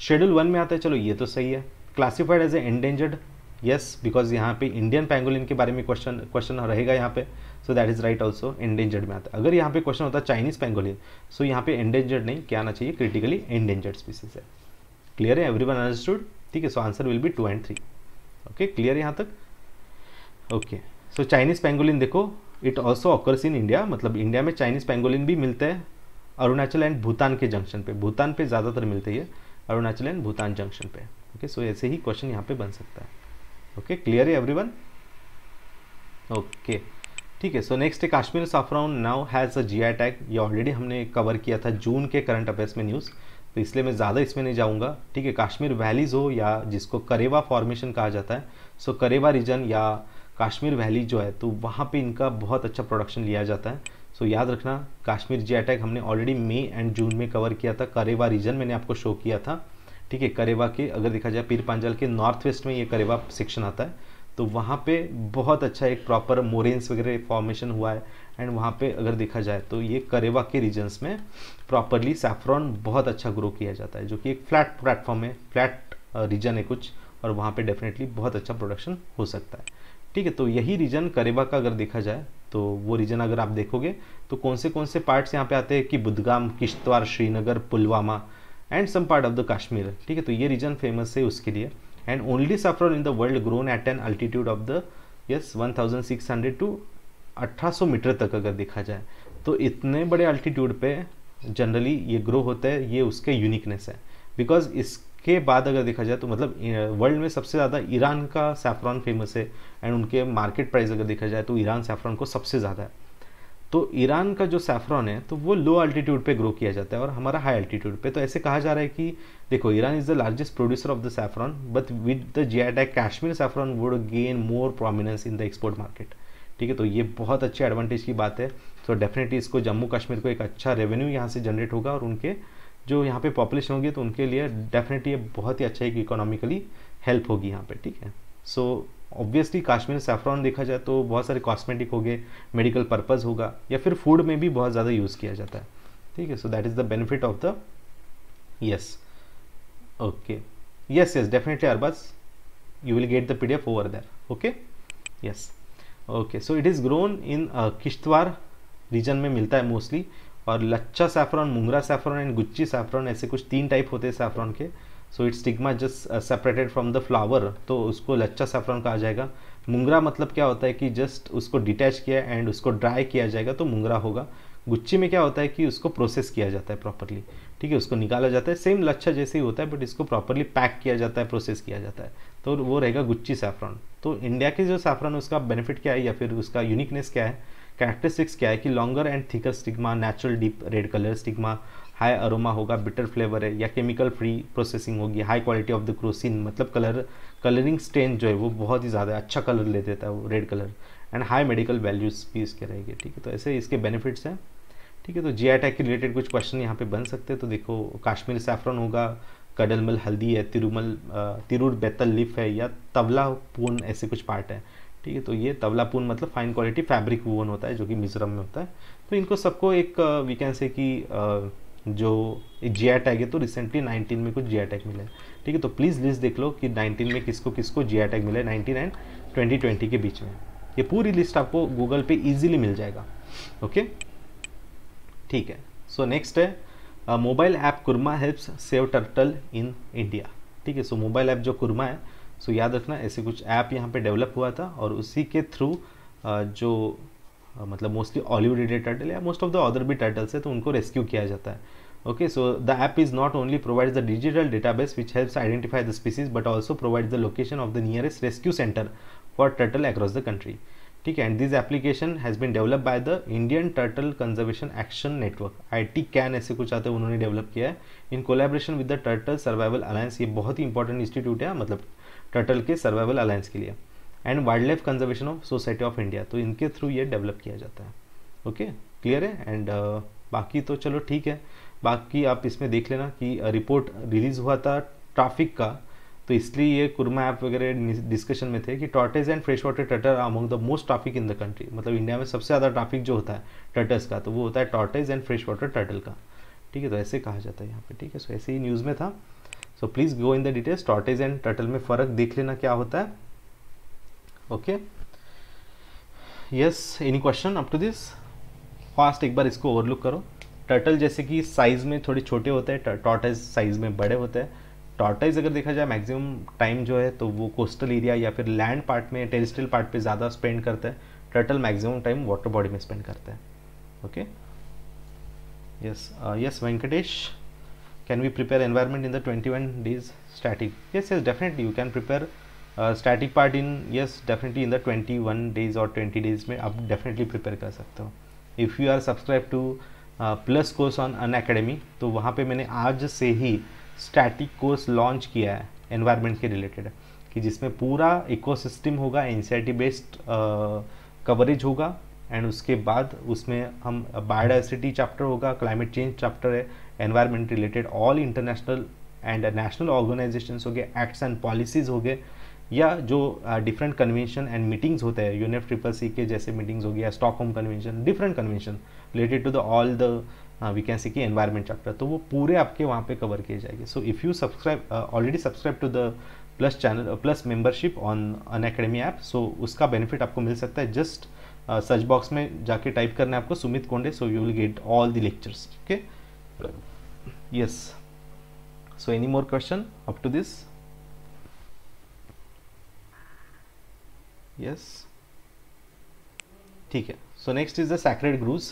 शेड्यूल वन में आता है चलो ये तो सही है classified as a endangered yes because यहाँ पे इंडियन पेंगोलिन के बारे में क्वेश्चन क्वेश्चन रहेगा यहाँ पे so that is right also endangered में आता है अगर यहाँ पे क्वेश्चन होता है चाइनीज पैंगोलिन सो यहाँ पे एंडेंजर्ड नहीं क्या आना चाहिए क्रिटिकली एंडेंजर्ड स्पीसीज है क्लियर है एवरी वन अंडरस्टूड ठीक है so answer will be two and three okay clear यहाँ तक ओके सो चाइनीज पैंगोलिन देखो it also occurs in India मतलब इंडिया में चाइनीज पेंगोलिन भी मिलते हैं अरुणाचल एंड भूटान के जंक्शन पे भूटान पे ज़्यादातर मिलते हैं अरुणाचल एंड भूटान जंक्शन पे ओके सो ऐसे ही क्वेश्चन यहाँ पे बन सकता है ओके क्लियर है एवरीवन ओके ठीक है सो नेक्स्ट है Kashmir saffron now has a I tag ये ऑलरेडी हमने कवर किया था जून के करंट अफेयर्स में न्यूज़ तो इसलिए मैं ज़्यादा इसमें नहीं जाऊँगा ठीक है काश्मीर वैलीज़ हो या जिसको करेवा फॉर्मेशन कहा जाता है सो करेवा रीजन या काश्मीर वैली जो है तो वहाँ पे इनका बहुत अच्छा प्रोडक्शन लिया जाता है सो so, याद रखना कश्मीर जी अटैक हमने ऑलरेडी मई एंड जून में कवर किया था करेवा रीजन मैंने आपको शो किया था ठीक है करेवा के अगर देखा जाए पीर पांजाल के नॉर्थ वेस्ट में ये करेवा सेक्शन आता है तो वहाँ पे बहुत अच्छा एक प्रॉपर मोरेंस वगैरह फॉर्मेशन हुआ है एंड वहाँ पे अगर देखा जाए तो ये करेवा के रीजन्स में प्रॉपरली सैफ्रॉन बहुत अच्छा ग्रो किया जाता है जो कि एक फ्लैट प्लेटफॉर्म है फ्लैट रीजन है कुछ और वहाँ पर डेफिनेटली बहुत अच्छा प्रोडक्शन हो सकता है ठीक है तो यही रीजन करेवा का अगर देखा जाए तो वो रीजन अगर आप देखोगे तो कौन से कौन से पार्ट्स यहाँ पे आते हैं कि Budgam Kishtwar Srinagar Pulwama and some part of the Kashmir ठीक है तो ये रीजन फेमस है उसके लिए and only saffron in the world grown at an altitude of the yes 1600 to 1800 meter तक अगर देखा जाए तो इतने बड़े अल्टीट्यूड पे जनरली ये ग्रो होता है ये उसके यूनिकनेस है बिकॉज इस के बाद अगर देखा जाए तो मतलब वर्ल्ड में सबसे ज़्यादा ईरान का सैफरॉन फेमस है एंड उनके मार्केट प्राइस अगर देखा जाए तो ईरान सैफरॉन को सबसे ज़्यादा है तो ईरान का जो सैफरॉन है तो वो लो अल्टीट्यूड पे ग्रो किया जाता है और हमारा हाई अल्टीट्यूड पे तो ऐसे कहा जा रहा है कि देखो Iran is the largest producer of the saffron but with the G tag Kashmir saffron would gain more prominence in the export market ठीक है तो ये बहुत अच्छे एडवांटेज की बात है तो डेफिनेटली इसको जम्मू कश्मीर को एक अच्छा रेवेन्यू यहाँ से जनरेट होगा और उनके जो यहाँ पे पॉपुलेशन होगी तो उनके लिए डेफिनेटली ये बहुत ही अच्छा एक इकोनॉमिकली हेल्प होगी यहाँ पे ठीक है सो ऑब्वियसली काश्मीर सेफ्रॉन देखा जाए तो बहुत सारे कॉस्मेटिक हो गए मेडिकल पर्पज़ होगा या फिर फूड में भी बहुत ज़्यादा यूज़ किया जाता है ठीक है so that is the benefit of the yes okay yes yes definitely you will get the P D F over there okay yes okay so it is grown in Kishtwar region में मिलता है mostly और Lachha saffron Mongra saffron and Guchhi saffron ऐसे कुछ तीन type होते हैं saffron के so it's stigma just separated from the flower तो उसको लच्छा सैफरॉन कहा जाएगा मुंगरा मतलब क्या होता है कि जस्ट उसको डिटैच किया एंड उसको ड्राई किया जाएगा तो मुंगरा होगा गुच्ची में क्या होता है कि उसको प्रोसेस किया जाता है प्रॉपरली ठीक है उसको निकाला जाता है सेम लच्छा जैसे ही होता है बट इसको प्रॉपरली पैक किया जाता है प्रोसेस किया जाता है तो वो रहेगा गुच्ची सेफ्रॉन तो इंडिया के जो सैफरॉन उसका बेनिफिट क्या है या फिर उसका यूनिकनेस क्या है कैरेक्टरिस्टिक्स क्या है कि longer and thicker stigma natural deep red colour stigma high aroma होगा बिटर फ्लेवर है या केमिकल फ्री प्रोसेसिंग होगी high quality of the crocin मतलब कलर कलरिंग स्टेन जो है वो बहुत ही ज़्यादा अच्छा कलर ले देता है वो red colour and high medical values भी इसके रहेंगे ठीक है तो ऐसे इसके बेनिफिट्स हैं ठीक है तो जी आई के रिलेटेड कुछ क्वेश्चन यहाँ पे बन सकते हैं तो देखो काश्मीर सेफ्रॉन होगा कडलमल हल्दी है तिरुमल तिरुर बेतल लिफ है या तबला पूर्ण ऐसे कुछ पार्ट है ठीक है तो ये तबलापून मतलब फाइन क्वालिटी फैब्रिक वोवन होता है जो कि मिजोरम में होता है तो इनको सबको एक वी कैन से कि uh, जो जी आई टैग है तो रिसेंटली 19 में कुछ जी आई टैग मिला है ठीक है तो प्लीज़ लिस्ट देख लो कि 19 में किसको किसको जी आई टैग मिला है नाइनटीन एंड ट्वेंटी ट्वेंटी के बीच में ये पूरी लिस्ट आपको गूगल पे ईजिली मिल जाएगा ओके ठीक है सो so, नेक्स्ट है mobile app Kurma helps save turtle in India ठीक है सो मोबाइल ऐप जो कुरमा है सो याद रखना ऐसे कुछ ऐप यहाँ पे डेवलप हुआ था और उसी के थ्रू जो मतलब मोस्टली हॉलीवुड रिलेटेड टर्टल या मोस्ट ऑफ द अदर भी टर्टल्स है तो उनको रेस्क्यू किया जाता है okay so the app is not only provide the digital database which helps identify the species but also provide the location of the nearest rescue centre for turtle across the country ठीक है and this application has been develop by the Indian turtle conservation action network I T can ऐसे कुछ आते हैं उन्होंने develop किया है in collaboration with the turtle survival alliance ये बहुत ही इंपॉर्टेंट इंस्टीट्यूट है मतलब टर्टल के सर्वाइवल अलायंस के लिए and wild life conservation of society of India तो इनके थ्रू ये डेवलप किया जाता है ओके क्लियर है एंड uh, बाकी तो चलो ठीक है बाकी आप इसमें देख लेना कि रिपोर्ट रिलीज हुआ था ट्रैफिक का तो इसलिए ये कुरमा ऐप वगैरह डिस्कशन में थे कि tortoise and fresh water turtle among the most traffic in the country मतलब इंडिया में सबसे ज़्यादा ट्रैफिक जो होता है टटर्स का तो वो होता है tortoise and fresh water turtle का ठीक है तो ऐसे कहा जाता है यहाँ पे ठीक है सो ऐसे ही न्यूज़ में था so please go in the details tortoise and turtle में फ़र्क देख लेना क्या होता है okay yes any question up to this fast एक बार इसको ओवरलुक करो टर्टल जैसे कि साइज़ में थोड़े छोटे होते हैं टॉर्टेज साइज़ में बड़े होते हैं टॉर्टाइज अगर देखा जाए मैक्सिमम टाइम जो है तो वो कोस्टल एरिया या फिर लैंड पार्ट में टेरिस्ट्रियल पार्ट पे ज़्यादा स्पेंड करते हैं turtle maximum time water body में स्पेंड करते हैं okay yes yes Venkatesh can we prepare environment in the 21 days static yes yes definitely you can prepare uh, static part in yes definitely in the 21 days or 20 days mein aap definitely prepare kar sakte ho if you are subscribed to uh, plus course on an academy तो वहाँ पे मैंने आज से ही static course launch किया है environment के related कि जिसमें पूरा ecosystem होगा NCERT based uh, coverage होगा एंड उसके बाद उसमें हम बायोडाइवर्सिटी चैप्टर होगा क्लाइमेट चेंज चैप्टर है environment related all international and national organisation हो गए एक्ट्स एंड पॉलिसीज़ हो गए या जो डिफरेंट कन्वेंशन एंड मीटिंग्स होते हैं यूनिफ ट्रिपल सी के जैसे मीटिंग्स हो गया Stockholm convention different convention related to the all the we can see की एनवायरमेंट चैप्टर तो वो पूरे आपके वहाँ पे कवर किए जाएंगे so if you subscribe already subscribe to the plus channel plus membership on Unacademy app so उसका बेनिफिट आपको मिल सकता है जस्ट सर्च बॉक्स में जाके टाइप करना है आपको Sumit Konde so you will get all the lectures okay yes so any more question up to this yes ठीक है so next is the sacred groves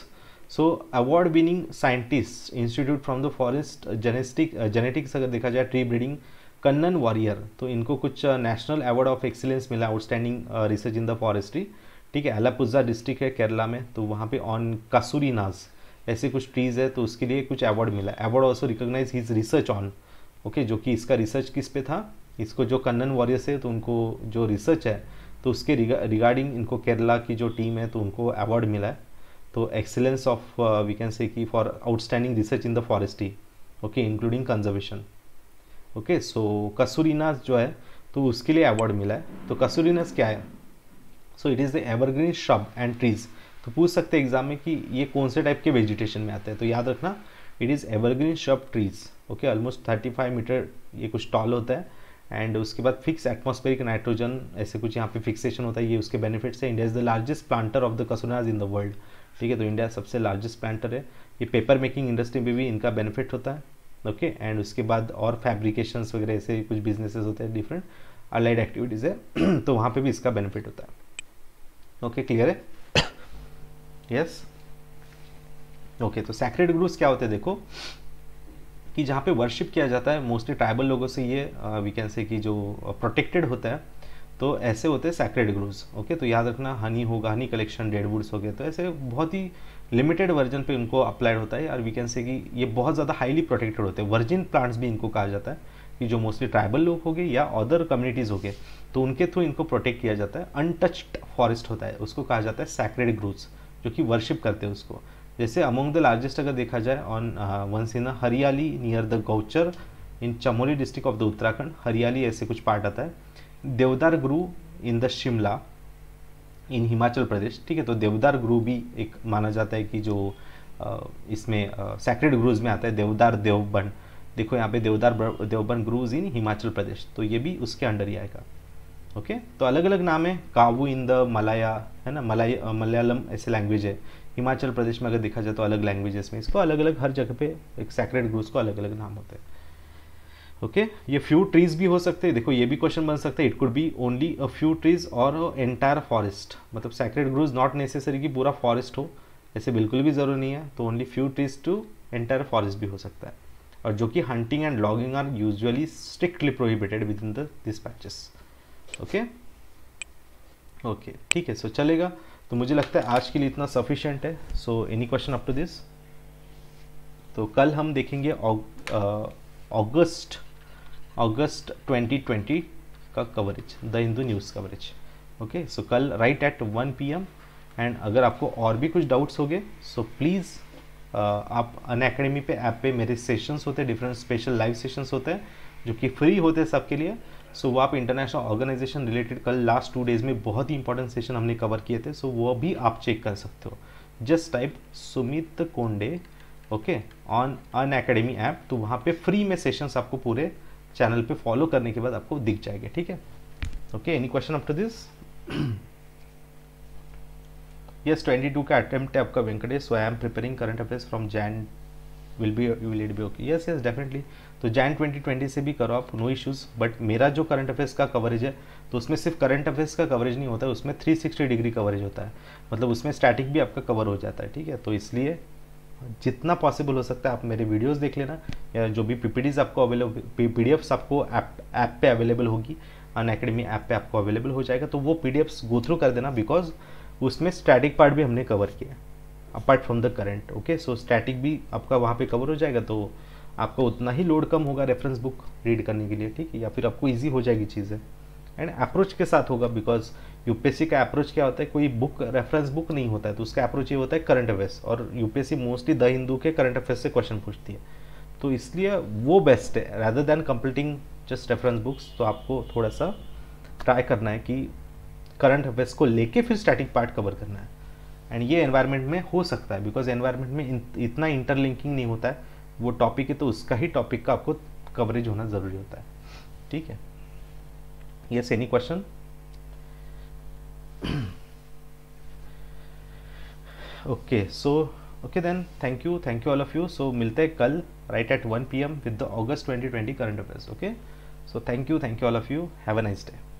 so award winning scientist institute from the forest genetic genetics अगर देखा जाए tree breeding Kannan warrior तो इनको कुछ national award of excellence मिला outstanding research in the forestry ठीक है अलापुजा डिस्ट्रिक्ट है केरला में तो वहाँ पे ऑन कासूरी नाज ऐसे कुछ ट्रीज़ है तो उसके लिए कुछ अवार्ड मिला award also recognise his research on okay जो कि इसका रिसर्च किस पे था इसको जो कन्नन वॉरियर्स है तो उनको जो रिसर्च है तो उसके रिगार्डिंग इनको केरला की जो टीम है तो उनको अवार्ड मिला है तो excellence of we can say की for outstanding research in the forestry okay including conservation okay so casuarinas जो है तो उसके लिए अवार्ड मिला है तो कसूरीनास क्या है so it is the evergreen shrub and trees तो पूछ सकते हैं एग्जाम में कि ये कौन से टाइप के वेजिटेशन में आते हैं तो याद रखना it is evergreen shrub trees okay almost thirty five metre ये कुछ टॉल होता है एंड उसके बाद फिक्स एटमोस्फेरिक नाइट्रोजन ऐसे कुछ यहाँ पे फिक्सेशन होता है ये उसके बेनिफिट्स है India is the largest planter of the casuarinas in the world ठीक है तो इंडिया सबसे लार्जेस्ट प्लांटर है ये पेपर मेकिंग इंडस्ट्री में भी इनका बेनिफिट होता है ओके okay? एंड उसके बाद और फैब्रिकेशंस वगैरह ऐसे कुछ बिजनेसेस होते हैं डिफरेंट अलाइड एक्टिविटीज़ है तो वहाँ पे भी इसका बेनिफिट होता है ओके okay, क्लियर है यस ओके तो सैक्रेड ग्रुप्स क्या होते हैं देखो कि जहाँ पे वर्शिप किया जाता है मोस्टली ट्राइबल लोगों से ये वी कैन से कि जो प्रोटेक्टेड होता है तो ऐसे होते हैं सैक्रेड ग्रुप्स ओके तो याद रखना हनी होगा हनी कलेक्शन डेडवुड्स हो गए तो ऐसे बहुत ही लिमिटेड वर्जन पे इनको अप्लाइड होता है और वी कैन से कि ये बहुत ज़्यादा हाईली प्रोटेक्टेड होते हैं वर्जिन प्लांट्स भी इनको कहा जाता है कि जो मोस्टली ट्राइबल लोग हो गए या अदर कम्युनिटीज़ हो गए तो उनके थ्रू इनको प्रोटेक्ट किया जाता है अनटच्ड फॉरेस्ट होता है उसको कहा जाता है सैक्रेड ग्रुप्स जो कि वर्शिप करते हैं उसको जैसे अमोंग द लार्जेस्ट अगर देखा जाए on in Hariyali near the Gauchar in Chamoli district of the Uttarakhand Hariyali ऐसे कुछ पार्ट आता है देवदार गुरु in the Shimla in Himachal Pradesh ठीक है तो देवदार गुरु भी एक माना जाता है कि जो uh, इसमें सेक्रेड uh, ग्रूज में आता है देवदार देवबन देखो यहाँ पे देवदार देवबन ग्रूज इन हिमाचल प्रदेश तो ये भी उसके अंडर ही आएगा ओके तो अलग अलग नाम है कावू इन द मलाया है ना मलाई मलयालम ऐसे लैंग्वेज है हिमाचल प्रदेश में अगर देखा जाए तो अलग लैंग्वेजेस में इसको अलग अलग हर जगह पे एक सेक्रेट ग्रूस को अलग अलग नाम होते हैं ओके okay? ये फ्यू ट्रीज भी हो सकते हैं देखो ये भी क्वेश्चन बन सकता है it could be only a few trees और एंटायर फॉरेस्ट मतलब सेक्रेट ग्रूज नॉट नेसेसरी कि पूरा फॉरेस्ट हो ऐसे बिल्कुल भी ज़रूरी नहीं है तो only few trees to entire forest भी हो सकता है और जो कि hunting and logging are usually strictly prohibited with in the this patches okay okay ठीक है सो so, चलेगा तो मुझे लगता है आज के लिए इतना सफिशियंट है so any question up to this तो कल हम देखेंगे अगस्त अगस्त 2020 का coverage the Hindu news coverage okay so कल राइट एट 1 पीएम एंड अगर आपको और भी कुछ डाउट्स हो गए सो प्लीज़ आप अन अकेडमी पे ऐप पे मेरे सेशंस होते हैं डिफरेंट स्पेशल लाइव सेशंस होते हैं जो कि फ्री होते हैं सबके लिए सो so, वो आप इंटरनेशनल ऑर्गेनाइजेशन रिलेटेड कल लास्ट टू डेज़ में बहुत ही इंपॉर्टेंट सेशन हमने कवर किए थे सो so वो भी आप चेक कर सकते हो just type Sumit Konde okay on Unacademy app तो वहाँ पे फ्री में सेशंस आपको पूरे चैनल पे फॉलो करने के बाद आपको दिख जाएंगे ठीक है okay any question after this yes twenty two का अटेम्प्ट है आपका Venkatesh so I am preparing current affairs from Jan will be will it be okay yes yes definitely तो जैन 2020 से भी करो आप नो इश्यूज़ बट मेरा जो करंट अफेयर्स का कवरेज है तो उसमें सिर्फ करंट अफेयर्स का कवरेज नहीं होता है उसमें 360 डिग्री कवरेज होता है मतलब उसमें स्टैटिक भी आपका कवर हो जाता है ठीक है तो इसलिए जितना पॉसिबल हो सकता है आप मेरे वीडियोस देख लेना या जो भी पीपीडीज आपको अवेलेबल पी आपको ऐप ऐप पे अवेलेबल होगी अन अकेडमी ऐप पे आपको अवेलेबल हो जाएगा तो वो पी गो थ्रू कर देना बिकॉज उसमें स्टैटिक पार्ट भी हमने कवर किया apart from the current okay so static भी आपका वहाँ पे कवर हो जाएगा तो आपका उतना ही लोड कम होगा रेफरेंस बुक रीड करने के लिए ठीक है या फिर आपको ईजी हो जाएगी चीज़ें एंड अप्रोच के साथ होगा बिकॉज यूपीएससी का अप्रोच क्या होता है कोई बुक रेफरेंस बुक नहीं होता है तो उसका अप्रोच ये होता है करंट अफेयर्स और यूपीएससी मोस्टली द हिंदू के करंट अफेयर्स से क्वेश्चन पूछती है तो इसलिए वो बेस्ट है rather than completing just reference books तो आपको थोड़ा सा ट्राई करना है कि करंट अफेयर्स को लेके फिर स्टैटिक पार्ट कवर करना है एंड ये एनवायरनमेंट में हो सकता है बिकॉज एनवायरनमेंट में इतना इंटरलिंकिंग नहीं होता है वो टॉपिक है तो उसका ही टॉपिक का आपको कवरेज होना ज़रूरी होता है ठीक है yes any question okay so okay then thank you thank you all of you so मिलते हैं कल right at one P M with the August twenty twenty current affairs okay so thank you thank you all of you have a nice day